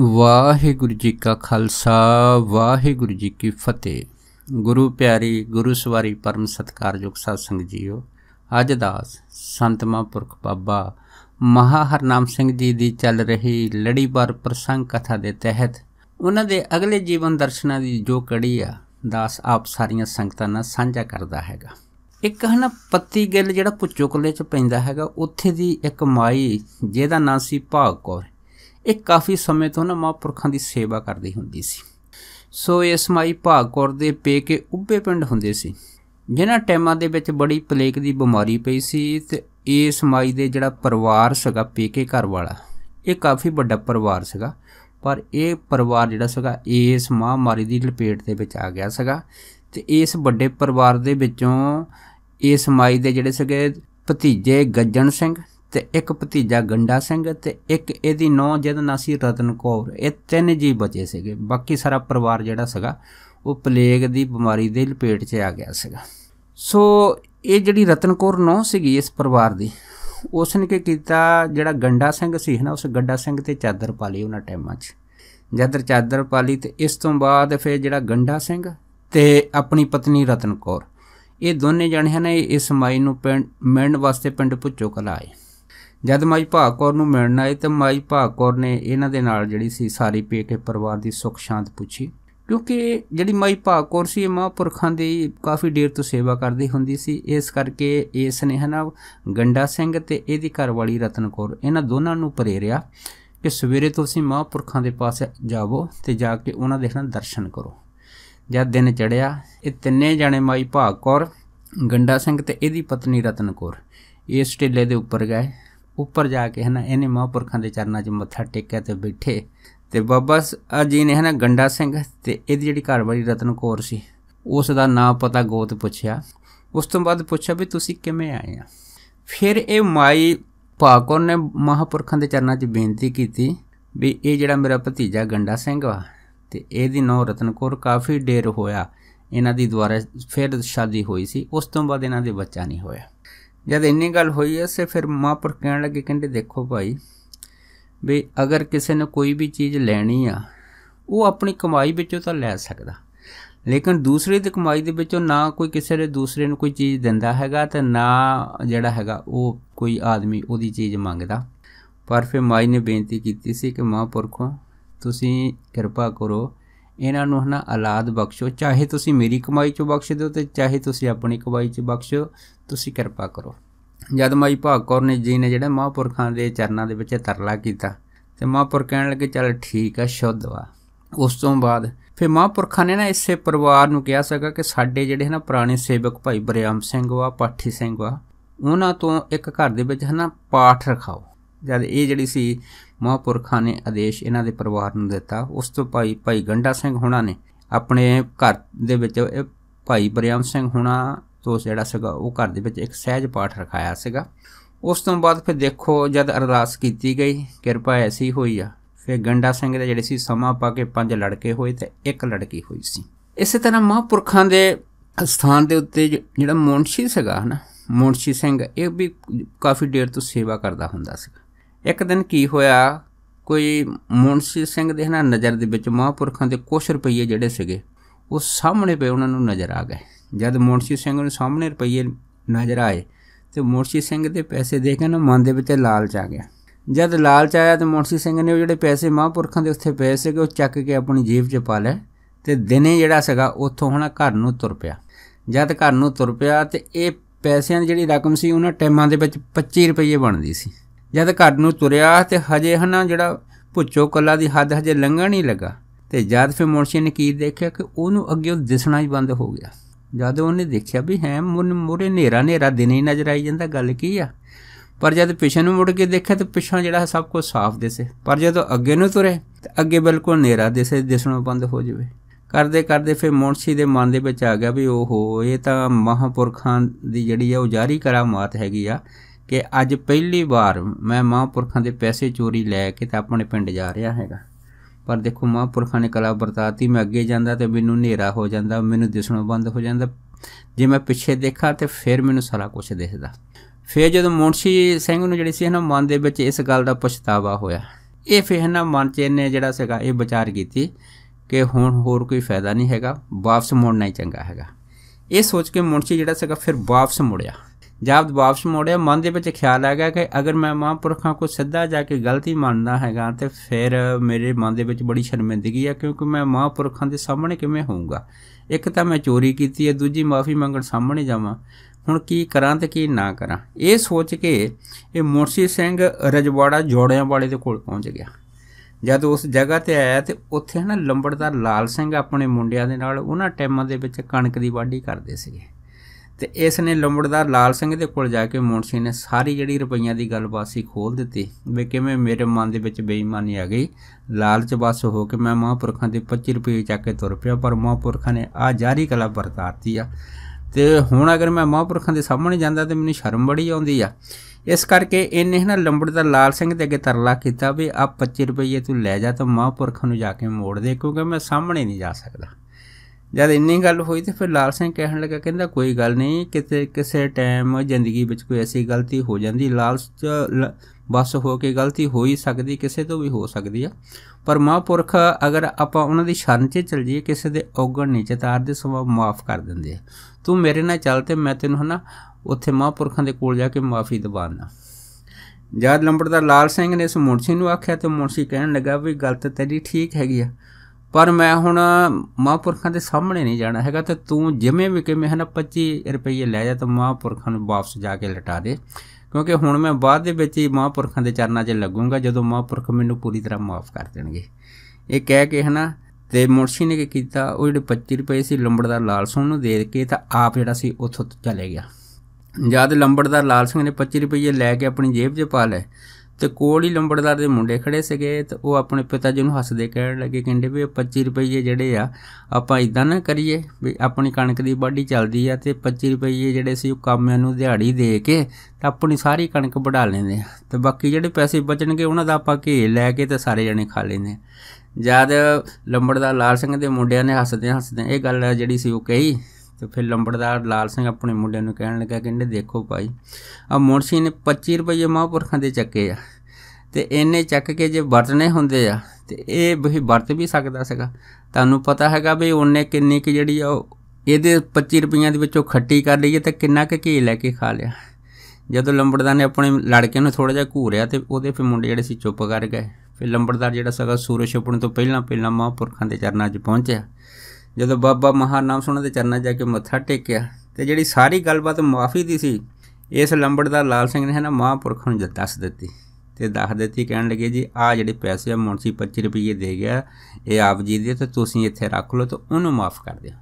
ਵਾਹਿਗੁਰੂ ਜੀ ਕਾ ਖਾਲਸਾ ਵਾਹਿਗੁਰੂ ਜੀ ਕੀ ਫਤਿਹ ਗੁਰੂ ਪਿਆਰੀ ਗੁਰੂ ਸਵਾਰੀ ਪਰਮ ਸਤਕਾਰਯੋਗ ਸਾਧ ਸੰਗ ਜੀਓ ਅੱਜ ਦਾਸ ਸੰਤ ਮਹਾਂਪੁਰਖ ਬਾਬਾ ਮਹਾ ਹਰਨਾਮ ਸਿੰਘ ਜੀ ਦੀ ਚੱਲ ਰਹੀ ਲੜੀਵਾਰ ਪ੍ਰਸੰਗ ਕਥਾ ਦੇ ਤਹਿਤ ਉਹਨਾਂ ਦੇ ਅਗਲੇ ਜੀਵਨ ਦਰਸ਼ਨਾਂ ਦੀ ਜੋ ਕੜੀ ਆ ਦਾਸ ਆਪ ਸਾਰੀਆਂ ਸੰਗਤਾਂ ਨਾਲ ਸਾਂਝਾ ਕਰਦਾ ਹੈਗਾ ਇੱਕ ਹਨ ਪੱਤੀ ਗਿੱਲ ਜਿਹੜਾ ਪੁੱਚੋ ਚ ਪੈਂਦਾ ਹੈਗਾ ਉੱਥੇ ਦੀ ਇੱਕ ਮਾਈ ਜਿਹਦਾ ਨਾਂ ਸੀ ਭਾਗ ਕੌਰ ਇਹ ਕਾਫੀ ਸਮੇਂ ਤੋਂ ਨਾ ਮਹਾਂਪੁਰਖਾਂ ਦੀ ਸੇਵਾ ਕਰਦੀ ਹੁੰਦੀ ਸੀ ਸੋ ਇਸ ਮਾਈ ਭਾਗਕੌਰ ਦੇ ਪੇਕੇ ਉੱਬੇ ਪਿੰਡ ਹੁੰਦੇ ਸੀ ਜਿਨ੍ਹਾਂ ਟਾਈਮਾਂ ਦੇ ਵਿੱਚ ਬੜੀ ਪਲੇਗ ਦੀ ਬਿਮਾਰੀ ਪਈ ਸੀ ਤੇ ਇਸ ਮਾਈ ਦੇ ਜਿਹੜਾ ਪਰਿਵਾਰ ਸੀਗਾ ਪੇਕੇ ਘਰ ਵਾਲਾ ਇਹ ਕਾਫੀ ਵੱਡਾ ਪਰਿਵਾਰ ਸੀਗਾ ਪਰ ਇਹ ਪਰਿਵਾਰ ਜਿਹੜਾ ਸੀਗਾ ਇਸ ਮਹਾਮਾਰੀ ਦੀ ਲਪੇਟ ਦੇ ਵਿੱਚ ਆ ਗਿਆ ਸੀਗਾ ਤੇ ਇਸ ਵੱਡੇ ਪਰਿਵਾਰ ਦੇ ਵਿੱਚੋਂ ਇਸ ਮਾਈ ਦੇ ਜਿਹੜੇ ਸੀਗੇ ਭਤੀਜੇ ਗੱਜਣ ਸਿੰਘ ਤੇ ਇੱਕ ਭਤੀਜਾ ਗੰਡਾ ਸਿੰਘ ਤੇ ਇੱਕ ਇਹਦੀ ਨੌ ਜਿਹਦਾ ਨਾਂ ਸੀ ਰਤਨ ਕੌਰ ਇਹ ਤਿੰਨ ਜੀ ਬਚੇ ਸੀਗੇ ਬਾਕੀ ਸਾਰਾ ਪਰਿਵਾਰ ਜਿਹੜਾ ਸੀਗਾ ਉਹ ਪਲੇਗ ਦੀ ਬਿਮਾਰੀ ਦੇ ਲਪੇਟ 'ਚ ਆ ਗਿਆ ਸੀਗਾ ਸੋ ਇਹ ਜਿਹੜੀ ਰਤਨ ਕੌਰ ਨੌ ਸੀਗੀ ਇਸ ਪਰਿਵਾਰ ਦੀ ਉਸ ਨੇ ਕੀ ਕੀਤਾ ਜਿਹੜਾ ਗੰਡਾ ਸਿੰਘ ਸੀ ਨਾ ਉਸ ਗੰਡਾ ਸਿੰਘ ਤੇ ਚਾਦਰ ਪਾ ਲਈ ਉਹਨਾਂ ਟਾਈਮਾਂ 'ਚ ਜਦਰ ਚਾਦਰ ਪਾ ਲਈ ਤੇ ਇਸ ਤੋਂ ਬਾਅਦ ਫਿਰ ਜਿਹੜਾ ਗੰਡਾ ਸਿੰਘ ਤੇ ਆਪਣੀ ਪਤਨੀ ਰਤਨ ਕੌਰ ਇਹ ਦੋਨੇ ਜਣੇ ਹਨ ਇਸ ਮਾਈ ਨੂੰ ਪਿੰਡ ਮਿੰਡ ਵਾਸਤੇ ਪਿੰਡ ਪੁੱਚੋ ਕਲਾਏ ਜਦ ਮਾਈ ਭਾਗ ਕੌਰ ਨੂੰ ਮਿਲਣ ਆਏ ਤਾਂ ਮਾਈ ਭਾਗ ਕੌਰ ਨੇ ਇਹਨਾਂ ਦੇ ਨਾਲ ਜਿਹੜੀ ਸੀ ਸਾਰੀ ਪੇਕੇ ਪਰਿਵਾਰ ਦੀ ਸੁੱਖ ਸ਼ਾਂਤ ਪੁੱਛੀ ਕਿਉਂਕਿ ਜਿਹੜੀ ਮਾਈ ਭਾਗ ਕੌਰ ਸੀ ਇਹ ਮਹਾਂਪੁਰਖਾਂ ਦੀ ਕਾਫੀ ਢੇਰ ਤੋਂ ਸੇਵਾ ਕਰਦੀ ਹੁੰਦੀ ਸੀ ਇਸ ਕਰਕੇ ਇਸ ਨੇ ਹਨਾ ਗੰਡਾ ਸਿੰਘ ਤੇ ਇਹਦੀ ਘਰਵਾਲੀ ਰਤਨ ਕੌਰ ਇਹਨਾਂ ਦੋਨਾਂ ਨੂੰ ਪ੍ਰੇਰਿਆ ਕਿ ਸਵੇਰੇ ਤੋਂ ਤੁਸੀਂ ਮਹਾਂਪੁਰਖਾਂ ਦੇ ਪਾਸ ਜਾਵੋ ਤੇ ਜਾ ਕੇ ਉਹਨਾਂ ਦੇ ਨਾਲ ਦਰਸ਼ਨ ਕਰੋ ਜਦ ਦਿਨ ਚੜਿਆ ਇਹ ਤਿੰਨੇ ਜਾਣੇ ਮਾਈ ਭਾਗ ਕੌਰ ਗੰਡਾ ਸਿੰਘ ਤੇ ਇਹਦੀ ਪਤਨੀ ਰਤਨ ਕੌਰ ਇਸ ਟਿੱਲੇ ਦੇ ਉੱਪਰ ਗਏ ਉੱਪਰ ਜਾ ਕੇ ਹਨਾ ਇਹਨੇ ਮਹਾਂਪੁਰਖਾਂ ਦੇ ਚਰਨਾਂ 'ਚ ਮੱਥਾ ਟੇਕਿਆ ਤੇ ਬੈਠੇ ਤੇ ਬਾਬਾ ਜੀ ਨੇ ਹਨਾ ਗੰਡਾ ਸਿੰਘ ਤੇ ਇਹਦੀ ਜਿਹੜੀ ਘਰਵਾਲੀ ਰਤਨ ਕੌਰ ਸੀ ਉਸ ਦਾ ਨਾਂ ਪਤਾ ਗੋਤ ਪੁੱਛਿਆ ਉਸ ਤੋਂ ਬਾਅਦ ਪੁੱਛਿਆ ਵੀ ਤੁਸੀਂ ਕਿਵੇਂ ਆਏ ਆ ਫਿਰ ਇਹ ਮਾਈ ਭਾਕੌਰ ਨੇ ਮਹਾਂਪੁਰਖਾਂ ਦੇ ਚਰਨਾਂ 'ਚ ਬੇਨਤੀ ਕੀਤੀ ਵੀ ਇਹ ਜਿਹੜਾ ਮੇਰਾ ਭਤੀਜਾ ਗੰਡਾ ਸਿੰਘ ਵਾ ਤੇ ਇਹਦੀ ਨੌ ਰਤਨ ਕੌਰ ਕਾਫੀ ਡੇਰ ਹੋਇਆ ਇਹਨਾਂ ਦੀ ਦੁਆਰਾ ਫਿਰ ਸ਼ਾਦੀ ਹੋਈ ਸੀ ਉਸ ਤੋਂ ਬਾਅਦ ਇਹਨਾਂ ਦੇ ਬੱਚਾ ਨਹੀਂ ਹੋਇਆ ਜਦ ਇੰਨੀ ਗੱਲ ਹੋਈ ਐ ਸੇ ਫਿਰ ਮਹਾਂਪੁਰ ਕਹਿਣ ਲੱਗੇ ਕਹਿੰਦੇ ਦੇਖੋ ਭਾਈ ਵੀ ਅਗਰ ਕਿਸੇ ਨੇ ਕੋਈ ਵੀ ਚੀਜ਼ ਲੈਣੀ ਆ ਉਹ ਆਪਣੀ ਕਮਾਈ ਵਿੱਚੋਂ ਤਾਂ ਲੈ ਸਕਦਾ ਲੇਕਿਨ ਦੂਸਰੇ ਦੀ ਕਮਾਈ ਦੇ ਵਿੱਚੋਂ ਨਾ ਕੋਈ ਕਿਸੇ ਦੇ ਦੂਸਰੇ ਨੂੰ ਕੋਈ ਚੀਜ਼ ਦਿੰਦਾ ਹੈਗਾ ਤੇ ਨਾ ਜਿਹੜਾ ਹੈਗਾ ਉਹ ਕੋਈ ਆਦਮੀ ਉਹਦੀ ਚੀਜ਼ ਮੰਗਦਾ ਪਰ ਫਿਰ ਮਾਈ ਨੇ ਬੇਨਤੀ ਕੀਤੀ ਸੀ ਕਿ ਮਹਾਂਪੁਰਖੋ ਤੁਸੀਂ ਕਿਰਪਾ ਕਰੋ ਇਹਨਾਂ ਨੂੰ ਹਨਾ ਆਲਾਦ ਬਖਸ਼ੋ ਚਾਹੇ ਤੁਸੀਂ ਮੇਰੀ ਕਮਾਈ ਚੋਂ ਬਖਸ਼ ਦਿਓ ਤੇ ਚਾਹੇ ਤੁਸੀਂ ਆਪਣੀ ਕਮਾਈ ਚ ਬਖਸ਼ੋ ਤੁਸੀਂ ਕਿਰਪਾ ਕਰੋ ਜਦ ਮਾਈ ਭਾਗ ਕੌਰ ਨੇ ਜੀ ਨੇ ਜਿਹੜਾ ਮਹਾਂਪੁਰਖਾਂ ਦੇ ਚਰਨਾਂ ਦੇ ਵਿੱਚ ਤਰਲਾ ਕੀਤਾ ਤੇ ਮਹਾਂਪੁਰ ਕਹਿਣ ਲੱਗੇ ਚੱਲ ਠੀਕ ਆ ਸ਼ੁੱਧ ਵਾ ਉਸ ਤੋਂ ਬਾਅਦ ਫਿਰ ਮਹਾਂਪੁਰਖਾਂ ਨੇ ਨਾ ਇਸੇ ਪਰਿਵਾਰ ਨੂੰ ਕਿਹਾ ਸਕਾ ਕਿ ਸਾਡੇ ਜਿਹੜੇ ਹਨਾ ਪੁਰਾਣੇ ਸੇਵਕ ਭਾਈ ਬਰਿਆਮ ਸਿੰਘ ਵਾ ਪਾਠੀ ਸਿੰਘ ਵਾ ਉਹਨਾਂ ਤੋਂ ਇੱਕ ਘਰ ਦੇ ਵਿੱਚ ਹਨਾ ਪਾਠ ਰਖਾਓ ਜਦ ਇਹ ਜਿਹੜੀ ਸੀ ਮਹਾਂਪੁਰਖਾਂ ਨੇ ਆਦੇਸ਼ ਇਹਨਾਂ ਦੇ ਪਰਿਵਾਰ ਨੂੰ ਦਿੱਤਾ ਉਸ ਤੋਂ ਭਾਈ ਭਾਈ ਗੰਡਾ ਸਿੰਘ ਹੋਣਾ ਨੇ ਆਪਣੇ ਘਰ ਦੇ ਵਿੱਚ ਭਾਈ ਬਰਿਆਮ ਸਿੰਘ ਹੋਣਾ ਤੋਂ ਜਿਹੜਾ ਸੀਗਾ ਉਹ ਘਰ ਦੇ ਵਿੱਚ ਇੱਕ ਸਹਿਜ ਪਾਠ ਰਖਾਇਆ ਸੀਗਾ ਉਸ ਤੋਂ ਬਾਅਦ ਫਿਰ ਦੇਖੋ ਜਦ ਅਰਦਾਸ ਕੀਤੀ ਗਈ ਕਿਰਪਾ ਐਸੀ ਹੋਈ ਆ ਫਿਰ ਗੰਡਾ ਸਿੰਘ ਦੇ ਜਿਹੜੇ ਸੀ ਸਮਾਂ ਪਾ ਕੇ ਪੰਜ ਲੜਕੇ ਹੋਏ ਤੇ ਇੱਕ ਲੜਕੀ ਹੋਈ ਸੀ ਇਸੇ ਤਰ੍ਹਾਂ ਮਹਾਂਪੁਰਖਾਂ ਦੇ ਸਥਾਨ ਦੇ ਉੱਤੇ ਜਿਹੜਾ ਮੁਨਸ਼ੀ ਸੀਗਾ ਹਨਾ ਮੁਨਸ਼ੀ ਸਿੰਘ ਇਹ ਵੀ ਕਾਫੀ ਡੇਰ ਤੋਂ ਸੇਵਾ ਕਰਦਾ ਹੁੰਦਾ ਸੀਗਾ ਇੱਕ ਦਿਨ ਕੀ ਹੋਇਆ ਕੋਈ ਮੁਨਸੀ ਸਿੰਘ ਦੇ ਨਾ ਨਜ਼ਰ ਦੇ ਵਿੱਚ ਮਹਾਂਪੁਰਖਾਂ ਦੇ ਕੁਛ ਰੁਪਈਏ ਜਿਹੜੇ ਸੀਗੇ ਉਹ ਸਾਹਮਣੇ ਪਏ ਉਹਨਾਂ ਨੂੰ ਨਜ਼ਰ ਆ ਗਏ ਜਦ ਮੁਨਸੀ ਸਿੰਘ ਨੂੰ ਸਾਹਮਣੇ ਰੁਪਈਏ ਨਜ਼ਰ ਆਏ ਤੇ ਮੁਨਸੀ ਸਿੰਘ ਦੇ ਪੈਸੇ ਦੇਖ ਕੇ ਨਾ ਮਨ ਦੇ ਵਿੱਚ ਲਾਲਚ ਆ ਗਿਆ ਜਦ ਲਾਲਚ ਆਇਆ ਤੇ ਮੁਨਸੀ ਸਿੰਘ ਨੇ ਉਹ ਜਿਹੜੇ ਪੈਸੇ ਮਹਾਂਪੁਰਖਾਂ ਦੇ ਉੱਥੇ ਪਏ ਸੀਗੇ ਉਹ ਚੱਕ ਕੇ ਆਪਣੀ ਜੇਬ 'ਚ ਪਾ ਲਏ ਤੇ ਦਿਨੇ ਜਿਹੜਾ ਸੀਗਾ ਉੱਥੋਂ ਹੁਣ ਘਰ ਨੂੰ ਤੁਰ ਪਿਆ ਜਦ ਘਰ ਨੂੰ ਤੁਰ ਪਿਆ ਤੇ ਇਹ ਪੈਸਿਆਂ ਦੀ ਜਿਹੜੀ ਰਕਮ ਸੀ ਉਹਨਾਂ ਟਾਈਮਾਂ ਦੇ ਵਿੱਚ 25 ਰੁਪਏ ਬਣਦੀ ਸੀ ਜਦ ਘਰ ਨੂੰ ਤੁਰਿਆ ਤੇ ਹਜੇ ਹਨਾ ਜਿਹੜਾ ਪੁੱਛੋ ਕੱਲਾ ਦੀ ਹੱਦ ਹਜੇ ਲੰਘਣ ਹੀ ਲੱਗਾ ਤੇ ਜਦ ਫਿਰ ਮੋਰਸ਼ੀ ਨੇ ਕੀ ਦੇਖਿਆ ਕਿ ਉਹਨੂੰ ਅੱਗੇ ਉਹ ਦਿਸਣਾ ਹੀ ਬੰਦ ਹੋ ਗਿਆ ਜਦ ਉਹਨੇ ਦੇਖਿਆ ਵੀ ਹੈ ਮੁਨ ਮੋਰੇ ਹਨੇਰਾ ਹਨੇਰਾ ਦਿਨ ਹੀ ਨਜ਼ਰ ਆਈ ਜਾਂਦਾ ਗੱਲ ਕੀ ਆ ਪਰ ਜਦ ਪਿਛੇ ਨੂੰ ਮੁੜ ਕੇ ਦੇਖਿਆ ਤਾਂ ਪਿਛਾਂ ਜਿਹੜਾ ਸਭ ਕੁਝ ਸਾਫ਼ ਦਿਸੇ ਪਰ ਜਦੋਂ ਅੱਗੇ ਨੂੰ ਤੁਰੇ ਤਾਂ ਅੱਗੇ ਬਿਲਕੁਲ ਹਨੇਰਾ ਦਿਸੇ ਦਿਸਣੋਂ ਬੰਦ ਹੋ ਜਵੇ ਕਰਦੇ ਕਰਦੇ ਫਿਰ ਮੁਨਸ਼ੀ ਦੇ ਮਨ ਦੇ ਵਿੱਚ ਆ ਗਿਆ ਵੀ ਓਹੋ ਇਹ ਤਾਂ ਮਹਾਪੁਰਖਾਂ ਦੀ ਜਿਹੜੀ ਆ ਉਹ ਕਰਾ ਕਰਾਮਾਤ ਹੈਗੀ ਆ ਕਿ ਅੱਜ ਪਹਿਲੀ ਵਾਰ ਮੈਂ ਮਹਾਂਪੁਰਖਾਂ ਦੇ ਪੈਸੇ ਚੋਰੀ ਲੈ ਕੇ ਤਾਂ ਆਪਣੇ ਪਿੰਡ ਜਾ ਰਿਹਾ ਹੈਗਾ ਪਰ ਦੇਖੋ ਮਹਾਂਪੁਰਖਾਂ ਨੇ ਕਲਾ ਵਰਤਾਤੀ ਮੈਂ ਅੱਗੇ ਜਾਂਦਾ ਤੇ ਮੈਨੂੰ ਹਨੇਰਾ ਹੋ ਜਾਂਦਾ ਮੈਨੂੰ ਦਿਸਣਾ ਬੰਦ ਹੋ ਜਾਂਦਾ ਜੇ ਮੈਂ ਪਿੱਛੇ ਦੇਖਾਂ ਤੇ ਫਿਰ ਮੈਨੂੰ ਸਾਰਾ ਕੁਝ ਦਿਖਦਾ ਫਿਰ ਜਦੋਂ ਮੁੰਸ਼ੀ ਸਿੰਘ ਨੂੰ ਜਿਹੜੀ ਸੀ ਇਹਨਾਂ ਮਨ ਦੇ ਵਿੱਚ ਇਸ ਗੱਲ ਦਾ ਪਛਤਾਵਾ ਹੋਇਆ ਇਹ ਫਿਰ ਇਹਨਾਂ ਮਨ 'ਚ ਇਹਨੇ ਜਿਹੜਾ ਸੀਗਾ ਇਹ ਵਿਚਾਰ ਕੀਤੀ ਕਿ ਹੁਣ ਹੋਰ ਕੋਈ ਫਾਇਦਾ ਨਹੀਂ ਹੈਗਾ ਵਾਪਸ ਮੁੜਨਾ ਹੀ ਚੰਗਾ ਹੈਗਾ ਇਹ ਸੋਚ ਕੇ ਮੁੰਸ਼ੀ ਜਿਹੜਾ ਸੀਗਾ ਫਿਰ ਵਾਪਸ ਮੁੜਿਆ ਜਦ ਵਾਪਸ ਮੋੜਿਆ ਮਨ ਦੇ ਵਿੱਚ ਖਿਆਲ ਆ ਗਿਆ ਕਿ ਅਗਰ ਮੈਂ ਮਹਾਂਪੁਰਖਾਂ ਕੋ ਸਿੱਧਾ ਜਾ ਕੇ ਗਲਤੀ ਮੰਨਦਾ ਹੈਗਾ ਤੇ ਫਿਰ ਮੇਰੇ ਮਨ ਦੇ ਵਿੱਚ ਬੜੀ ਸ਼ਰਮਿੰਦਗੀ ਆ ਕਿਉਂਕਿ ਮੈਂ ਮਹਾਂਪੁਰਖਾਂ ਦੇ ਸਾਹਮਣੇ ਕਿਵੇਂ ਹੋਊਗਾ ਇੱਕ ਤਾਂ ਮੈਂ ਚੋਰੀ ਕੀਤੀ ਹੈ ਦੂਜੀ ਮਾਫੀ ਮੰਗਣ ਸਾਹਮਣੇ ਜਾਵਾਂ ਹੁਣ ਕੀ ਕਰਾਂ ਤੇ ਕੀ ਨਾ ਕਰਾਂ ਇਹ ਸੋਚ ਕੇ ਇਹ ਮੋਰਸੀ ਸਿੰਘ ਰਜਵਾੜਾ ਜੋੜਿਆਂ ਵਾਲੇ ਦੇ ਕੋਲ ਪਹੁੰਚ ਗਿਆ ਜਦ ਉਸ ਜਗ੍ਹਾ ਤੇ ਆਇਆ ਤੇ ਉੱਥੇ ਨਾ ਲੰਬੜਦਾਰ ਲਾਲ ਸਿੰਘ ਆਪਣੇ ਮੁੰਡਿਆਂ ਦੇ ਨਾਲ ਉਹਨਾਂ ਟਾਈਮਾਂ ਦੇ ਵਿੱਚ ਕਣਕ ਦੀ ਵਾਢੀ ਕਰਦੇ ਸੀਗੇ ਤੇ ਇਸ ਨੇ ਲੰਬੜਦਾਰ ਲਾਲ ਸਿੰਘ ਦੇ ਕੋਲ ਜਾ ਕੇ ਮੋਨਸੀ ਨੇ ਸਾਰੀ ਜਿਹੜੀ ਰੁਪਈਆਂ ਦੀ ਗੱਲਬਾਤ ਸੀ ਖੋਲ ਦਿੱਤੀ ਵੀ ਕਿਵੇਂ ਮੇਰੇ ਮਨ ਦੇ ਵਿੱਚ ਬੇਈਮਾਨੀ ਆ ਗਈ ਲਾਲਚ ਬਸ ਹੋ ਕੇ ਮੈਂ ਮਹਾਂਪੁਰਖਾਂ ਦੇ 25 ਰੁਪਏ ਚੱਕ ਕੇ ਤੁਰ ਪਿਆ ਪਰ ਮਹਾਂਪੁਰਖਾਂ ਨੇ ਆ ਜਾਰੀ ਕਲਾ ਵਰਤਾਰਤੀ ਆ ਤੇ ਹੁਣ ਅਗਰ ਮੈਂ ਮਹਾਂਪੁਰਖਾਂ ਦੇ ਸਾਹਮਣੇ ਜਾਂਦਾ ਤੇ ਮੈਨੂੰ ਸ਼ਰਮ ਬੜੀ ਆਉਂਦੀ ਆ ਇਸ ਕਰਕੇ ਇਹਨੇ ਨਾ ਲੰਬੜਦਾਰ ਲਾਲ ਸਿੰਘ ਦੇ ਅੱਗੇ ਤਰਲਾ ਕੀਤਾ ਵੀ ਆ 25 ਰੁਪਏ ਤੂੰ ਲੈ ਜਾ ਤਾਂ ਮਹਾਂਪੁਰਖਾਂ ਨੂੰ ਜਾ ਕੇ ਮੋੜ ਦੇ ਕਿਉਂਕਿ ਮੈਂ ਸਾਹਮਣੇ ਨਹੀਂ ਜਾ ਸਕਦਾ ਜਦ ਇੰਨੀ ਗੱਲ ਹੋਈ ਤੇ ਫਿਰ ਲਾਲ ਸਿੰਘ ਕਹਿਣ ਲੱਗਾ ਕਹਿੰਦਾ ਕੋਈ ਗੱਲ ਨਹੀਂ ਕਿਤੇ ਕਿਸੇ ਟਾਈਮ ਜ਼ਿੰਦਗੀ ਵਿੱਚ ਕੋਈ ਐਸੀ ਗਲਤੀ ਹੋ ਜਾਂਦੀ ਲਾਲਚ ਬਸ ਹੋ ਕੇ ਗਲਤੀ ਹੋ ਹੀ ਸਕਦੀ ਕਿਸੇ ਤੋਂ ਵੀ ਹੋ ਸਕਦੀ ਆ ਪਰ ਮਹਾਂਪੁਰਖ ਅਗਰ ਆਪਾਂ ਉਹਨਾਂ ਦੀ ਸ਼ਰਨ 'ਚ ਚਲ ਜਾਈਏ ਕਿਸੇ ਦੇ ਔਗਣ ਨਹੀਂ ਦੇ ਸਮਾਂ ਮਾਫ ਕਰ ਦਿੰਦੇ ਆ ਤੂੰ ਮੇਰੇ ਨਾਲ ਚੱਲ ਤੇ ਮੈਂ ਤੈਨੂੰ ਹਨਾ ਉੱਥੇ ਮਹਾਂਪੁਰਖਾਂ ਦੇ ਕੋਲ ਜਾ ਕੇ ਮਾਫੀ ਦਿਵਾਉਣਾ ਜਦ ਦਾ ਲਾਲ ਸਿੰਘ ਨੇ ਇਸ ਮੁਨਸੀ ਨੂੰ ਆਖਿਆ ਤੇ ਮੁਨਸੀ ਕਹਿਣ ਲੱਗਾ ਵੀ ਗਲਤ ਤੇਰੀ ਠੀਕ ਹੈਗੀ ਆ ਪਰ ਮੈਂ ਹੁਣ ਮਹਾਂਪੁਰਖਾਂ ਦੇ ਸਾਹਮਣੇ ਨਹੀਂ ਜਾਣਾ ਹੈਗਾ ਤੇ ਤੂੰ ਜਿਵੇਂ ਵੀ ਕਿਵੇਂ ਹਨ 25 ਰੁਪਏ ਲੈ ਜਾ ਤਾਂ ਮਹਾਂਪੁਰਖਾਂ ਨੂੰ ਵਾਪਸ ਜਾ ਕੇ ਲਟਾ ਦੇ ਕਿਉਂਕਿ ਹੁਣ ਮੈਂ ਬਾਅਦ ਦੇ ਵਿੱਚ ਹੀ ਮਹਾਂਪੁਰਖਾਂ ਦੇ ਚਰਨਾਂ 'ਚ ਲੱਗੂੰਗਾ ਜਦੋਂ ਮਹਾਂਪੁਰਖ ਮੈਨੂੰ ਪੂਰੀ ਤਰ੍ਹਾਂ ਮਾਫ ਕਰ ਦੇਣਗੇ ਇਹ ਕਹਿ ਕੇ ਹਨਾ ਤੇ ਮੁਰਸ਼ੀ ਨੇ ਕੀ ਕੀਤਾ ਉਹ ਜਿਹੜੇ 25 ਰੁਪਏ ਸੀ ਲੰਬੜਦਾਰ ਲਾਲ ਸਿੰਘ ਨੂੰ ਦੇ ਕੇ ਤਾਂ ਆਪ ਜਿਹੜਾ ਸੀ ਉੱਥੋਂ ਚਲੇ ਗਿਆ ਜਦ ਲੰਬੜਦਾਰ ਲਾਲ ਸਿੰਘ ਨੇ 25 ਰੁਪਏ ਲੈ ਕੇ ਆਪਣੀ ਜੇਬ 'ਚ ਪਾ ਲਏ ਤੇ ਕੋਲ ਹੀ ਲੰਬੜਦਾਰ ਦੇ ਮੁੰਡੇ ਖੜੇ ਸੀਗੇ ਤੇ ਉਹ ਆਪਣੇ ਪਿਤਾ ਜੀ ਨੂੰ ਹੱਸਦੇ ਕਹਿਣ ਲੱਗੇ ਕਹਿੰਦੇ ਵੀ 25 ਰੁਪਏ ਜਿਹੜੇ ਆ ਆਪਾਂ ਇਦਾਂ ਨਾ ਕਰੀਏ ਵੀ ਆਪਣੀ ਕਣਕ ਦੀ ਬਾਡੀ ਚੱਲਦੀ ਆ ਤੇ 25 ਰੁਪਏ ਜਿਹੜੇ ਸੀ ਉਹ ਕਾਮਿਆਂ ਨੂੰ ਦਿਹਾੜੀ ਦੇ ਕੇ ਤਾਂ ਆਪਣੀ ਸਾਰੀ ਕਣਕ ਵਢਾ ਲੈਂਦੇ ਆ ਤੇ ਬਾਕੀ ਜਿਹੜੇ ਪੈਸੇ ਬਚਣਗੇ ਉਹਨਾਂ ਦਾ ਆਪਾਂ ਘੇ ਲੈ ਕੇ ਤੇ ਸਾਰੇ ਜਣੇ ਖਾ ਲੈਂਦੇ ਆ ਜਦ ਲੰਬੜਦਾਰ ਲਾਲ ਸਿੰਘ ਦੇ ਮੁੰਡਿਆਂ ਨੇ ਹੱਸਦੇ ਹੱਸਦੇ ਇਹ ਗੱਲ ਜਿਹੜੀ ਸੀ ਉਹ ਕਹੀ ਤੇ ਫਿਰ ਲੰਬੜਦਾਰ ਲਾਲ ਸਿੰਘ ਆਪਣੇ ਮੁੰਡੇ ਨੂੰ ਕਹਿਣ ਲੱਗਾ ਕਹਿੰਦੇ ਦੇਖੋ ਭਾਈ ਆ ਮੋਰਸੀ ਨੇ 25 ਰੁਪਏ ਮਹਾਂਪੁਰਖਾਂ ਦੇ ਚੱਕੇ ਆ ਤੇ ਇਹਨੇ ਚੱਕ ਕੇ ਜੇ ਵਰਤਨੇ ਹੁੰਦੇ ਆ ਤੇ ਇਹ ਵੀ ਵਰਤ ਵੀ ਸਕਦਾ ਸੀਗਾ ਤੁਹਾਨੂੰ ਪਤਾ ਹੈਗਾ ਵੀ ਉਹਨੇ ਕਿੰਨੀ ਕਿ ਜਿਹੜੀ ਆ ਇਹਦੇ 25 ਰੁਪਈਆਂ ਦੇ ਵਿੱਚੋਂ ਖੱਟੀ ਕਰ ਲਈਏ ਤਾਂ ਕਿੰਨਾ ਕੁ ਘੀ ਲੈ ਕੇ ਖਾ ਲਿਆ ਜਦੋਂ ਲੰਬੜਦਾਰ ਨੇ ਆਪਣੇ ਲੜਕੇ ਨੂੰ ਥੋੜਾ ਜਿਹਾ ਘੂਰਿਆ ਤੇ ਉਹਦੇ ਫਿਰ ਮੁੰਡੇ ਜਿਹੜੇ ਸੀ ਚੁੱਪ ਕਰ ਗਏ ਫਿਰ ਲੰਬੜਦਾਰ ਜਿਹੜਾ ਸਗਾ ਸੂਰਜ ਛੁੱਪਣ ਤੋਂ ਪਹਿਲਾਂ ਪਹਿਲਾਂ ਮਹਾਂਪੁਰਖਾਂ ਦੇ ਚਰਨਾਂ 'ਚ ਪਹੁੰਚਿਆ ਜਦੋਂ ਬਾਬਾ ਮਹਾਨਾਮ ਸੁਣਨ ਦੇ ਚਰਨਾਂ ਜਾ ਕੇ ਮੱਥਾ ਟੇਕਿਆ ਤੇ ਜਿਹੜੀ ਸਾਰੀ ਗੱਲਬਾਤ ਮਾਫੀ ਦੀ ਸੀ ਇਸ ਲੰਬੜ ਦਾ ਲਾਲ ਸਿੰਘ ਨੇ ਹੈ ਨਾ ਮਹਾਪੁਰਖ ਨੂੰ ਦੱਸ ਦਿੱਤੀ ਤੇ ਦੱਸ ਦਿੱਤੀ ਕਹਿਣ ਲੱਗੇ ਜੀ ਆ ਜਿਹੜੇ ਪੈਸੇ ਆ ਮੁਨਸੀ 25 ਰੁਪਏ ਦੇ ਗਿਆ ਇਹ ਆਪ ਜੀ ਦੇ ਤੇ ਤੁਸੀਂ ਇੱਥੇ ਰੱਖ ਲਓ ਤੇ ਉਹਨੂੰ ਮਾਫ ਕਰ ਦਿਓ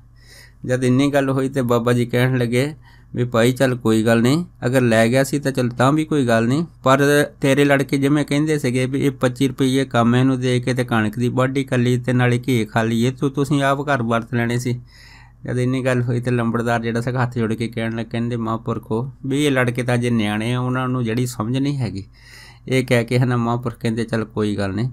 ਜਦ ਇੰਨੀ ਗੱਲ ਹੋਈ ਤੇ ਬਾਬਾ ਜੀ ਕਹਿਣ ਲੱਗੇ ਵੀ ਭਾਈ ਚੱਲ ਕੋਈ ਗੱਲ ਨਹੀਂ ਅਗਰ ਲੈ ਗਿਆ ਸੀ ਤਾਂ ਚੱਲ ਤਾਂ ਵੀ ਕੋਈ ਗੱਲ ਨਹੀਂ ਪਰ ਤੇਰੇ ਲੜਕੇ ਜਿਵੇਂ ਕਹਿੰਦੇ ਸੀਗੇ ਵੀ ਇਹ 25 ਰੁਪਏ ਕੰਮ ਇਹਨੂੰ ਦੇ ਕੇ ਤੇ ਕਣਕ ਦੀ ਬਾਡੀ ਕੱਲੀ ਤੇ ਨਾਲੇ ਘੇ ਖਾ ਲਈਏ ਤੂੰ ਤੁਸੀਂ ਆਪ ਘਰ ਵਰਤ ਲੈਣੇ ਸੀ ਜਦ ਇੰਨੀ ਗੱਲ ਹੋਈ ਤੇ ਲੰਬੜਦਾਰ ਜਿਹੜਾ ਸਾ ਹੱਥ ਜੋੜ ਕੇ ਕਹਿਣ ਲੱਗ ਕਹਿੰਦੇ ਮਾਪੁਰਖੋ ਵੀ ਇਹ ਲੜਕੇ ਤਾਂ ਜੇ ਨਿਆਣੇ ਆ ਉਹਨਾਂ ਨੂੰ ਜਿਹੜੀ ਸਮਝ ਨਹੀਂ ਹੈਗੀ ਇਹ ਕਹਿ ਕੇ ਹਨਾ ਮਾਪੁਰਖ ਕਹਿੰਦੇ ਚੱਲ ਕੋਈ ਗੱਲ ਨਹੀਂ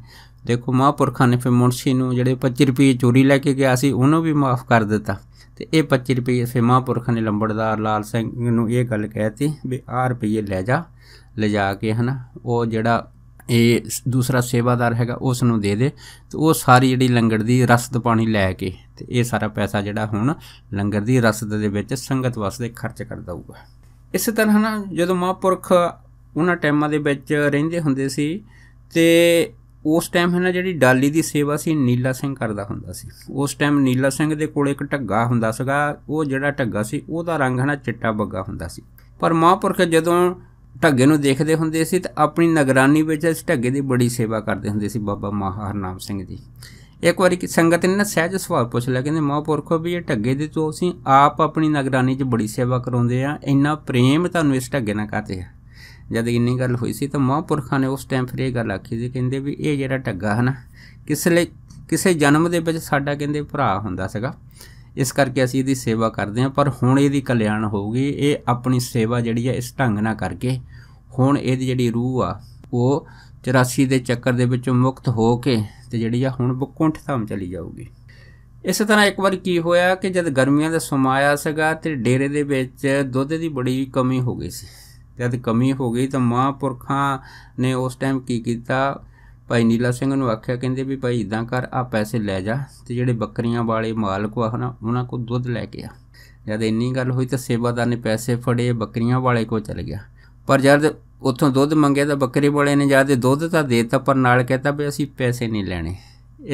ਦੇਖੋ ਮਾਪੁਰਖਾਂ ਨੇ ਫਿਰ ਮੁੰਸ਼ੀ ਨੂੰ ਜਿਹੜੇ 25 ਰੁਪਏ ਚੋਰੀ ਲੈ ਕੇ ਗਿਆ ਸੀ ਉਹਨੂੰ ਵੀ ਮਾਫ ਕਰ ਦਿੱਤਾ ਤੇ ਇਹ 25 ਰੁਪਏ ਸੇਮਾ ਪੁਰਖ ਨੇ ਲੰਬੜਦਾਰ ਲਾਲ ਸਿੰਘ ਨੂੰ ਇਹ ਗੱਲ ਕਹਿਤੀ ਵੀ ਆ ਰੁਪਏ ਲੈ ਜਾ ਲਿਜਾ ਕੇ ਹਨਾ ਉਹ ਜਿਹੜਾ ਇਹ ਦੂਸਰਾ ਸੇਵਾਦਾਰ ਹੈਗਾ ਉਸ ਨੂੰ ਦੇ ਦੇ ਤੇ ਉਹ ਸਾਰੀ ਜਿਹੜੀ ਲੰਗਰ ਦੀ ਰਸਦ ਪਾਣੀ ਲੈ ਕੇ ਤੇ ਇਹ ਸਾਰਾ ਪੈਸਾ ਜਿਹੜਾ ਹੁਣ ਲੰਗਰ ਦੀ ਰਸਦ ਦੇ ਵਿੱਚ ਸੰਗਤ ਵਾਸਤੇ ਖਰਚ ਕਰ ਦਊਗਾ ਇਸੇ ਤਰ੍ਹਾਂ ਨਾ ਜਦੋਂ ਮਹਾਂਪੁਰਖ ਉਹਨਾਂ ਟਾਈਮਾਂ ਦੇ ਵਿੱਚ ਰਹਿੰਦੇ ਹੁੰਦੇ ਸੀ ਤੇ ਉਸ ਟਾਈਮ ਹੈ ਨਾ ਜਿਹੜੀ ਡਾਲੀ ਦੀ ਸੇਵਾ ਸੀ ਨੀਲਾ ਸਿੰਘ ਕਰਦਾ ਹੁੰਦਾ ਸੀ ਉਸ ਟਾਈਮ ਨੀਲਾ ਸਿੰਘ ਦੇ ਕੋਲ ਇੱਕ ਢੱਗਾ ਹੁੰਦਾ ਸੀਗਾ ਉਹ ਜਿਹੜਾ ਢੱਗਾ ਸੀ ਉਹਦਾ ਰੰਗ ਹੈ ਨਾ ਚਿੱਟਾ ਬੱਗਾ ਹੁੰਦਾ ਸੀ ਪਰ ਮਹਾਂਪੁਰਖ ਜਦੋਂ ਢੱਗੇ ਨੂੰ ਦੇਖਦੇ ਹੁੰਦੇ ਸੀ ਤਾਂ ਆਪਣੀ ਨਗਰਾਨੀ ਵਿੱਚ ਇਸ ਢੱਗੇ ਦੀ ਬੜੀ ਸੇਵਾ ਕਰਦੇ ਹੁੰਦੇ ਸੀ ਬਾਬਾ ਮਹਾਰਨਾਮ ਸਿੰਘ ਜੀ ਇੱਕ ਵਾਰੀ ਕਿ ਸੰਗਤ ਨੇ ਨਾ ਸਹਿਜ ਸਵਾਲ ਪੁੱਛ ਲਿਆ ਕਹਿੰਦੇ ਮਹਾਂਪੁਰਖੋ ਵੀ ਇਹ ਢੱਗੇ ਦੇ ਤੋਂ ਅਸੀਂ ਆਪ ਆਪਣੀ ਨਗਰਾਨੀ 'ਚ ਬੜੀ ਸੇਵਾ ਕਰਾਉਂਦੇ ਆ ਇੰਨਾ ਪ੍ਰੇਮ ਤੁਹਾਨੂੰ ਇਸ ਢੱਗੇ ਨਾਲ ਕਰਦੇ ਆ ਜਦ ਇੰਨੀ ਗੱਲ ਹੋਈ ਸੀ ਤਾਂ ਮਹਾਂਪੁਰਖਾਂ ਨੇ ਉਸ ਟਾਈਮ ਫਿਰ ਇਹ ਗੱਲ ਆਖੀ ਸੀ ਕਹਿੰਦੇ ਵੀ ਇਹ ਜਿਹੜਾ ਟੱਗਾ ਹਨਾ ਕਿਸ ਲਈ ਕਿਸੇ ਜਨਮ ਦੇ ਵਿੱਚ ਸਾਡਾ ਕਹਿੰਦੇ ਭਰਾ ਹੁੰਦਾ ਸੀਗਾ ਇਸ ਕਰਕੇ ਅਸੀਂ ਇਹਦੀ ਸੇਵਾ ਕਰਦੇ ਹਾਂ ਪਰ ਹੁਣ ਇਹਦੀ ਕਲਿਆਣ ਹੋਊਗੀ ਇਹ ਆਪਣੀ ਸੇਵਾ ਜਿਹੜੀ ਹੈ ਇਸ ਢੰਗ ਨਾਲ ਕਰਕੇ ਹੁਣ ਇਹਦੀ ਜਿਹੜੀ ਰੂਹ ਆ ਉਹ 84 ਦੇ ਚੱਕਰ ਦੇ ਵਿੱਚੋਂ ਮੁਕਤ ਹੋ ਕੇ ਤੇ ਜਿਹੜੀ ਆ ਹੁਣ ਬਕੁੰਠ ਧਾਮ ਚਲੀ ਜਾਊਗੀ ਇਸੇ ਤਰ੍ਹਾਂ ਇੱਕ ਵਾਰ ਕੀ ਹੋਇਆ ਕਿ ਜਦ ਗਰਮੀਆਂ ਦਾ ਸਮਾਂ ਆਇਆ ਸੀਗਾ ਤੇ ਡੇਰੇ ਦੇ ਵਿੱਚ ਦੁੱਧ ਦੀ ਬੜੀ ਕਮੀ ਹੋ ਗਈ ਸੀ ਜਦ ਕਮੀ ਹੋ ਗਈ ਤਾਂ ਮਹਾਪੁਰਖਾਂ ਨੇ ਉਸ ਟਾਈਮ ਕੀ ਕੀਤਾ ਭਾਈ ਨੀਲਾ ਸਿੰਘ ਨੂੰ ਆਖਿਆ ਕਹਿੰਦੇ ਵੀ ਭਾਈ ਇਦਾਂ ਕਰ ਆ ਪੈਸੇ ਲੈ ਜਾ ਤੇ ਜਿਹੜੇ ਬੱਕਰੀਆਂ ਵਾਲੇ ਮਾਲਕ ਆ ਹਨਾ ਉਹਨਾਂ ਕੋ ਦੁੱਧ ਲੈ ਕੇ ਆ ਜਦ ਇੰਨੀ ਗੱਲ ਹੋਈ ਤਾਂ ਸੇਵਾਦਾਰ ਨੇ ਪੈਸੇ ਫੜੇ ਬੱਕਰੀਆਂ ਵਾਲੇ ਕੋ ਚਲ ਗਿਆ ਪਰ ਜਦ ਉੱਥੋਂ ਦੁੱਧ ਮੰਗਿਆ ਤਾਂ ਬੱਕਰੀ ਵਾਲੇ ਨੇ ਜਦ ਦੁੱਧ ਤਾਂ ਦੇਤਾ ਪਰ ਨਾਲ ਕਹਿੰਦਾ ਵੀ ਅਸੀਂ ਪੈਸੇ ਨਹੀਂ ਲੈਣੇ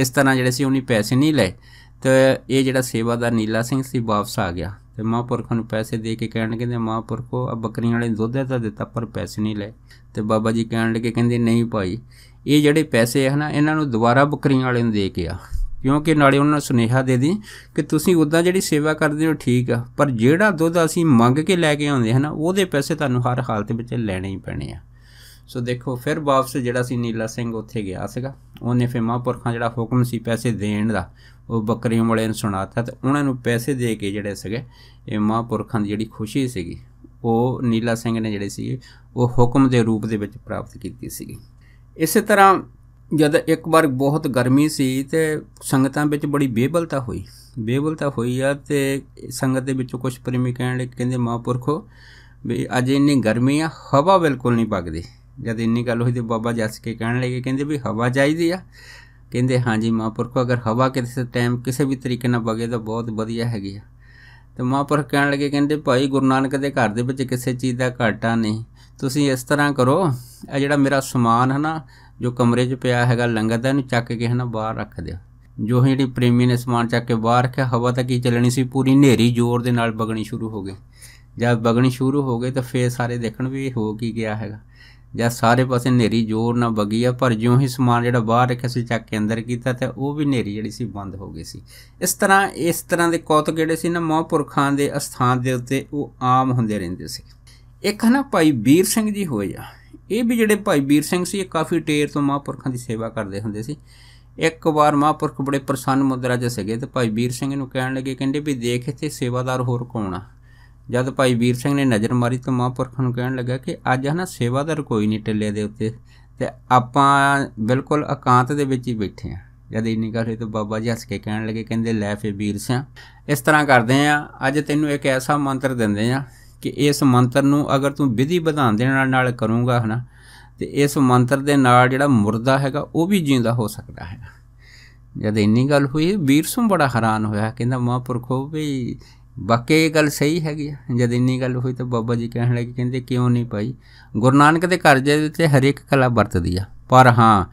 ਇਸ ਤਰ੍ਹਾਂ ਜਿਹੜੇ ਸੀ ਉਹਨੇ ਪੈਸੇ ਨਹੀਂ ਲਏ ਤੇ ਇਹ ਜਿਹੜਾ ਸੇਵਾਦਾਰ ਨੀਲਾ ਸਿੰਘ ਸੀ ਵਾਪਸ ਆ ਗਿਆ ਤੇ ਮਹਾਂਪੁਰਖਾਂ ਨੂੰ ਪੈਸੇ ਦੇ ਕੇ ਕਹਿਣ ਨੇ ਮਹਾਂਪੁਰਖੋ ਆ ਬੱਕਰੀਆਂ ਵਾਲੇ ਦੁੱਧ ਤਾਂ ਦਿੱਤਾ ਪਰ ਪੈਸੇ ਨਹੀਂ ਲਏ ਤੇ ਬਾਬਾ ਜੀ ਕਹਿਣ ਲੱਗੇ ਕਹਿੰਦੇ ਨਹੀਂ ਭਾਈ ਇਹ ਜਿਹੜੇ ਪੈਸੇ ਹਨ ਨਾ ਇਹਨਾਂ ਨੂੰ ਦੁਬਾਰਾ ਬੱਕਰੀਆਂ ਵਾਲੇ ਨੂੰ ਦੇ ਕੇ ਆ ਕਿਉਂਕਿ ਨਾਲੇ ਉਹਨਾਂ ਨੂੰ ਸੁਨੇਹਾ ਦੇ ਦੀ ਕਿ ਤੁਸੀਂ ਉਦਾਂ ਜਿਹੜੀ ਸੇਵਾ ਕਰਦੇ ਹੋ ਠੀਕ ਆ ਪਰ ਜਿਹੜਾ ਦੁੱਧ ਅਸੀਂ ਮੰਗ ਕੇ ਲੈ ਕੇ ਆਉਂਦੇ ਹਨ ਉਹਦੇ ਪੈਸੇ ਤੁਹਾਨੂੰ ਹਰ ਹਾਲਤ ਵਿੱਚ ਲੈਣੇ ਹੀ ਪੈਣੇ ਆ ਸੋ ਦੇਖੋ ਫਿਰ ਵਾਪਸ ਜਿਹੜਾ ਸੀ ਨੀਲਾ ਸਿੰਘ ਉੱਥੇ ਗਿਆ ਸੀਗਾ ਉਹਨੇ ਫਿਰ ਮਹਾਂਪੁਰਖਾਂ ਜਿਹੜਾ ਹੁਕਮ ਸੀ ਪੈਸੇ ਦੇਣ ਦਾ ਉਹ ਬੱਕਰੀਆਂ ਵਾਲੇ ਨੂੰ ਸੁਣਾਤਾ ਤੇ ਉਹਨਾਂ ਨੂੰ ਪੈਸੇ ਦੇ ਕੇ ਜਿਹੜੇ ਸੀਗੇ ਇਹ ਮਹਾਂਪੁਰਖਾਂ ਦੀ ਜਿਹੜੀ ਖੁਸ਼ੀ ਸੀਗੀ ਉਹ ਨੀਲਾ ਸਿੰਘ ਨੇ ਜਿਹੜੇ ਸੀ ਉਹ ਹੁਕਮ ਦੇ ਰੂਪ ਦੇ ਵਿੱਚ ਪ੍ਰਾਪਤ ਕੀਤੀ ਸੀਗੀ ਇਸੇ ਤਰ੍ਹਾਂ ਜਦ ਇੱਕ ਵਾਰ ਬਹੁਤ ਗਰਮੀ ਸੀ ਤੇ ਸੰਗਤਾਂ ਵਿੱਚ ਬੜੀ ਬੇਬਲਤਾ ਹੋਈ ਬੇਬਲਤਾ ਹੋਈ ਆ ਤੇ ਸੰਗਤ ਦੇ ਵਿੱਚੋਂ ਕੁਝ ਪ੍ਰੇਮੀ ਕਹਿਣ ਲੱਗੇ ਕਹਿੰਦੇ ਮਹਾਂਪੁਰਖੋ ਵੀ ਅੱਜ ਇੰਨੀ ਗਰਮੀ ਆ ਹਵਾ ਬਿਲਕੁਲ ਨਹੀਂ ਵਗਦੀ ਜਦ ਇੰਨੀ ਗੱਲ ਹੋਈ ਤੇ ਬਾਬਾ ਜੱਸ ਕੇ ਕਹਿਣ ਲੱਗੇ ਕਹਿੰਦੇ ਵੀ ਹਵਾ ਚਾਹੀਦੀ ਆ ਕਹਿੰਦੇ ਹਾਂਜੀ ਮਹਾਂਪੁਰਖੋ ਅਗਰ ਹਵਾ ਕਿਸੇ ਟਾਈਮ ਕਿਸੇ ਵੀ ਤਰੀਕੇ ਨਾਲ ਵਗੇ ਤਾਂ ਬਹੁਤ ਵਧੀਆ ਹੈਗੀ ਆ ਤੇ ਮਹਾਂਪੁਰਖ ਕਹਿਣ ਲੱਗੇ ਕਹਿੰਦੇ ਭਾਈ ਗੁਰੂ ਨਾਨਕ ਦੇ ਘਰ ਦੇ ਵਿੱਚ ਕਿਸੇ ਚੀਜ਼ ਦਾ ਘਾਟਾ ਨਹੀਂ ਤੁਸੀਂ ਇਸ ਤਰ੍ਹਾਂ ਕਰੋ ਆ ਜਿਹੜਾ ਮੇਰਾ ਸਮਾਨ ਹੈ ਨਾ ਜੋ ਕਮਰੇ 'ਚ ਪਿਆ ਹੈਗਾ ਲੰਗਰ ਦਾ ਇਹਨੂੰ ਚੱਕ ਕੇ ਹਨਾ ਬਾਹਰ ਰੱਖ ਦਿਓ ਜੋ ਜਿਹੜੀ ਪ੍ਰੇਮੀ ਨੇ ਸਮਾਨ ਚੱਕ ਕੇ ਬਾਹਰ ਰੱਖਿਆ ਹਵਾ ਤਾਂ ਕੀ ਚੱਲਣੀ ਸੀ ਪੂਰੀ ਨੇਰੀ ਜ਼ੋਰ ਦੇ ਨਾਲ ਵਗਣੀ ਸ਼ੁਰੂ ਹੋ ਗਈ ਜਦ ਵਗਣੀ ਸ਼ੁਰੂ ਹੋ ਗਈ ਤਾਂ ਫੇਰ ਸਾਰੇ ਦੇਖਣ ਵੀ ਹੋ ਕੀ ਗਿਆ ਹੈਗਾ ਜਾਂ ਸਾਰੇ ਪਾਸੇ ਨੇਰੀ ਜ਼ੋਰ ਨਾਲ ਵਗੀ ਆ ਪਰ ਜਿਉਂ ਹੀ ਸਮਾਨ ਜਿਹੜਾ ਬਾਹਰ ਰੱਖਿਆ ਸੀ ਚੱਕ ਕੇ ਅੰਦਰ ਕੀਤਾ ਤੇ ਉਹ ਵੀ ਨੇਰੀ ਜਿਹੜੀ ਸੀ ਬੰਦ ਹੋ ਗਈ ਸੀ ਇਸ ਤਰ੍ਹਾਂ ਇਸ ਤਰ੍ਹਾਂ ਦੇ ਕੌਤਕ ਜਿਹੜੇ ਸੀ ਨਾ ਮਹਾਂਪੁਰਖਾਂ ਦੇ ਅਸਥਾਨ ਦੇ ਉੱਤੇ ਉਹ ਆਮ ਹੁੰਦੇ ਰਹਿੰਦੇ ਸੀ ਇੱਕ ਹਨਾ ਭਾਈ ਵੀਰ ਸਿੰਘ ਜੀ ਹੋਏ ਆ ਇਹ ਵੀ ਜਿਹੜੇ ਭਾਈ ਵੀਰ ਸਿੰਘ ਸੀ ਇਹ ਕਾਫੀ ਟੇਰ ਤੋਂ ਮਹਾਂਪੁਰਖਾਂ ਦੀ ਸੇਵਾ ਕਰਦੇ ਹੁੰਦੇ ਸੀ ਇੱਕ ਵਾਰ ਮਹਾਂਪੁਰਖ ਬੜੇ ਪ੍ਰਸੰਨ ਮੁਦਰਾ 'ਚ ਸੀਗੇ ਤੇ ਭਾਈ ਵੀਰ ਸਿੰਘ ਨੂੰ ਕਹਿਣ ਲੱਗੇ ਕਹਿੰਦੇ ਵੀ ਦੇਖ ਇੱਥੇ ਸੇਵਾਦਾਰ ਹੋਰ ਕੌਣ ਆ ਜਦ ਭਾਈ ਵੀਰ ਸਿੰਘ ਨੇ ਨਜ਼ਰ ਮਾਰੀ ਤਾਂ ਮਹਾਂਪੁਰਖ ਨੂੰ ਕਹਿਣ ਲੱਗਾ ਕਿ ਅੱਜ ਹਨਾ ਸੇਵਾਦਾਰ ਕੋਈ ਨਹੀਂ ਟੱਲੇ ਦੇ ਉੱਤੇ ਤੇ ਆਪਾਂ ਬਿਲਕੁਲ ਇਕਾਂਤ ਦੇ ਵਿੱਚ ਹੀ ਬੈਠੇ ਆ ਜਦ ਇੰਨੀ ਗੱਲ ਹੋਈ ਤਾਂ ਬਾਬਾ ਜੀ ਹੱਸ ਕੇ ਕਹਿਣ ਲੱਗੇ ਕਹਿੰਦੇ ਲੈ ਫੇ ਵੀਰ ਸਿੰਘ ਇਸ ਤਰ੍ਹਾਂ ਕਰਦੇ ਆ ਅੱਜ ਤੈਨੂੰ ਇੱਕ ਐਸਾ ਮੰਤਰ ਦਿੰਦੇ ਆ ਕਿ ਇਸ ਮੰਤਰ ਨੂੰ ਅਗਰ ਤੂੰ ਵਿਧੀ ਵਿਧਾਨ ਦੇ ਨਾਲ ਨਾਲ ਕਰੂੰਗਾ ਹਨਾ ਤੇ ਇਸ ਮੰਤਰ ਦੇ ਨਾਲ ਜਿਹੜਾ ਮੁਰਦਾ ਹੈਗਾ ਉਹ ਵੀ ਜਿੰਦਾ ਹੋ ਸਕਦਾ ਹੈ ਜਦ ਇੰਨੀ ਗੱਲ ਹੋਈ ਵੀਰ ਸਿੰਘ ਬੜਾ ਹੈਰਾਨ ਹੋਇਆ ਕਹਿੰਦਾ ਮਹਾਂਪੁਰਖੋ ਵੀ ਬਾਕੀ ਇਹ ਗੱਲ ਸਹੀ ਹੈਗੀ ਜਦ ਇੰਨੀ ਗੱਲ ਹੋਈ ਤਾਂ ਬਾਬਾ ਜੀ ਕਹਿਣ ਲੱਗੇ ਕਹਿੰਦੇ ਕਿਉਂ ਨਹੀਂ ਭਾਈ ਗੁਰੂ ਨਾਨਕ ਦੇ ਘਰ ਦੇ ਉੱਤੇ ਹਰ ਇੱਕ ਕਲਾ ਵਰਤਦੀ ਆ ਪਰ ਹਾਂ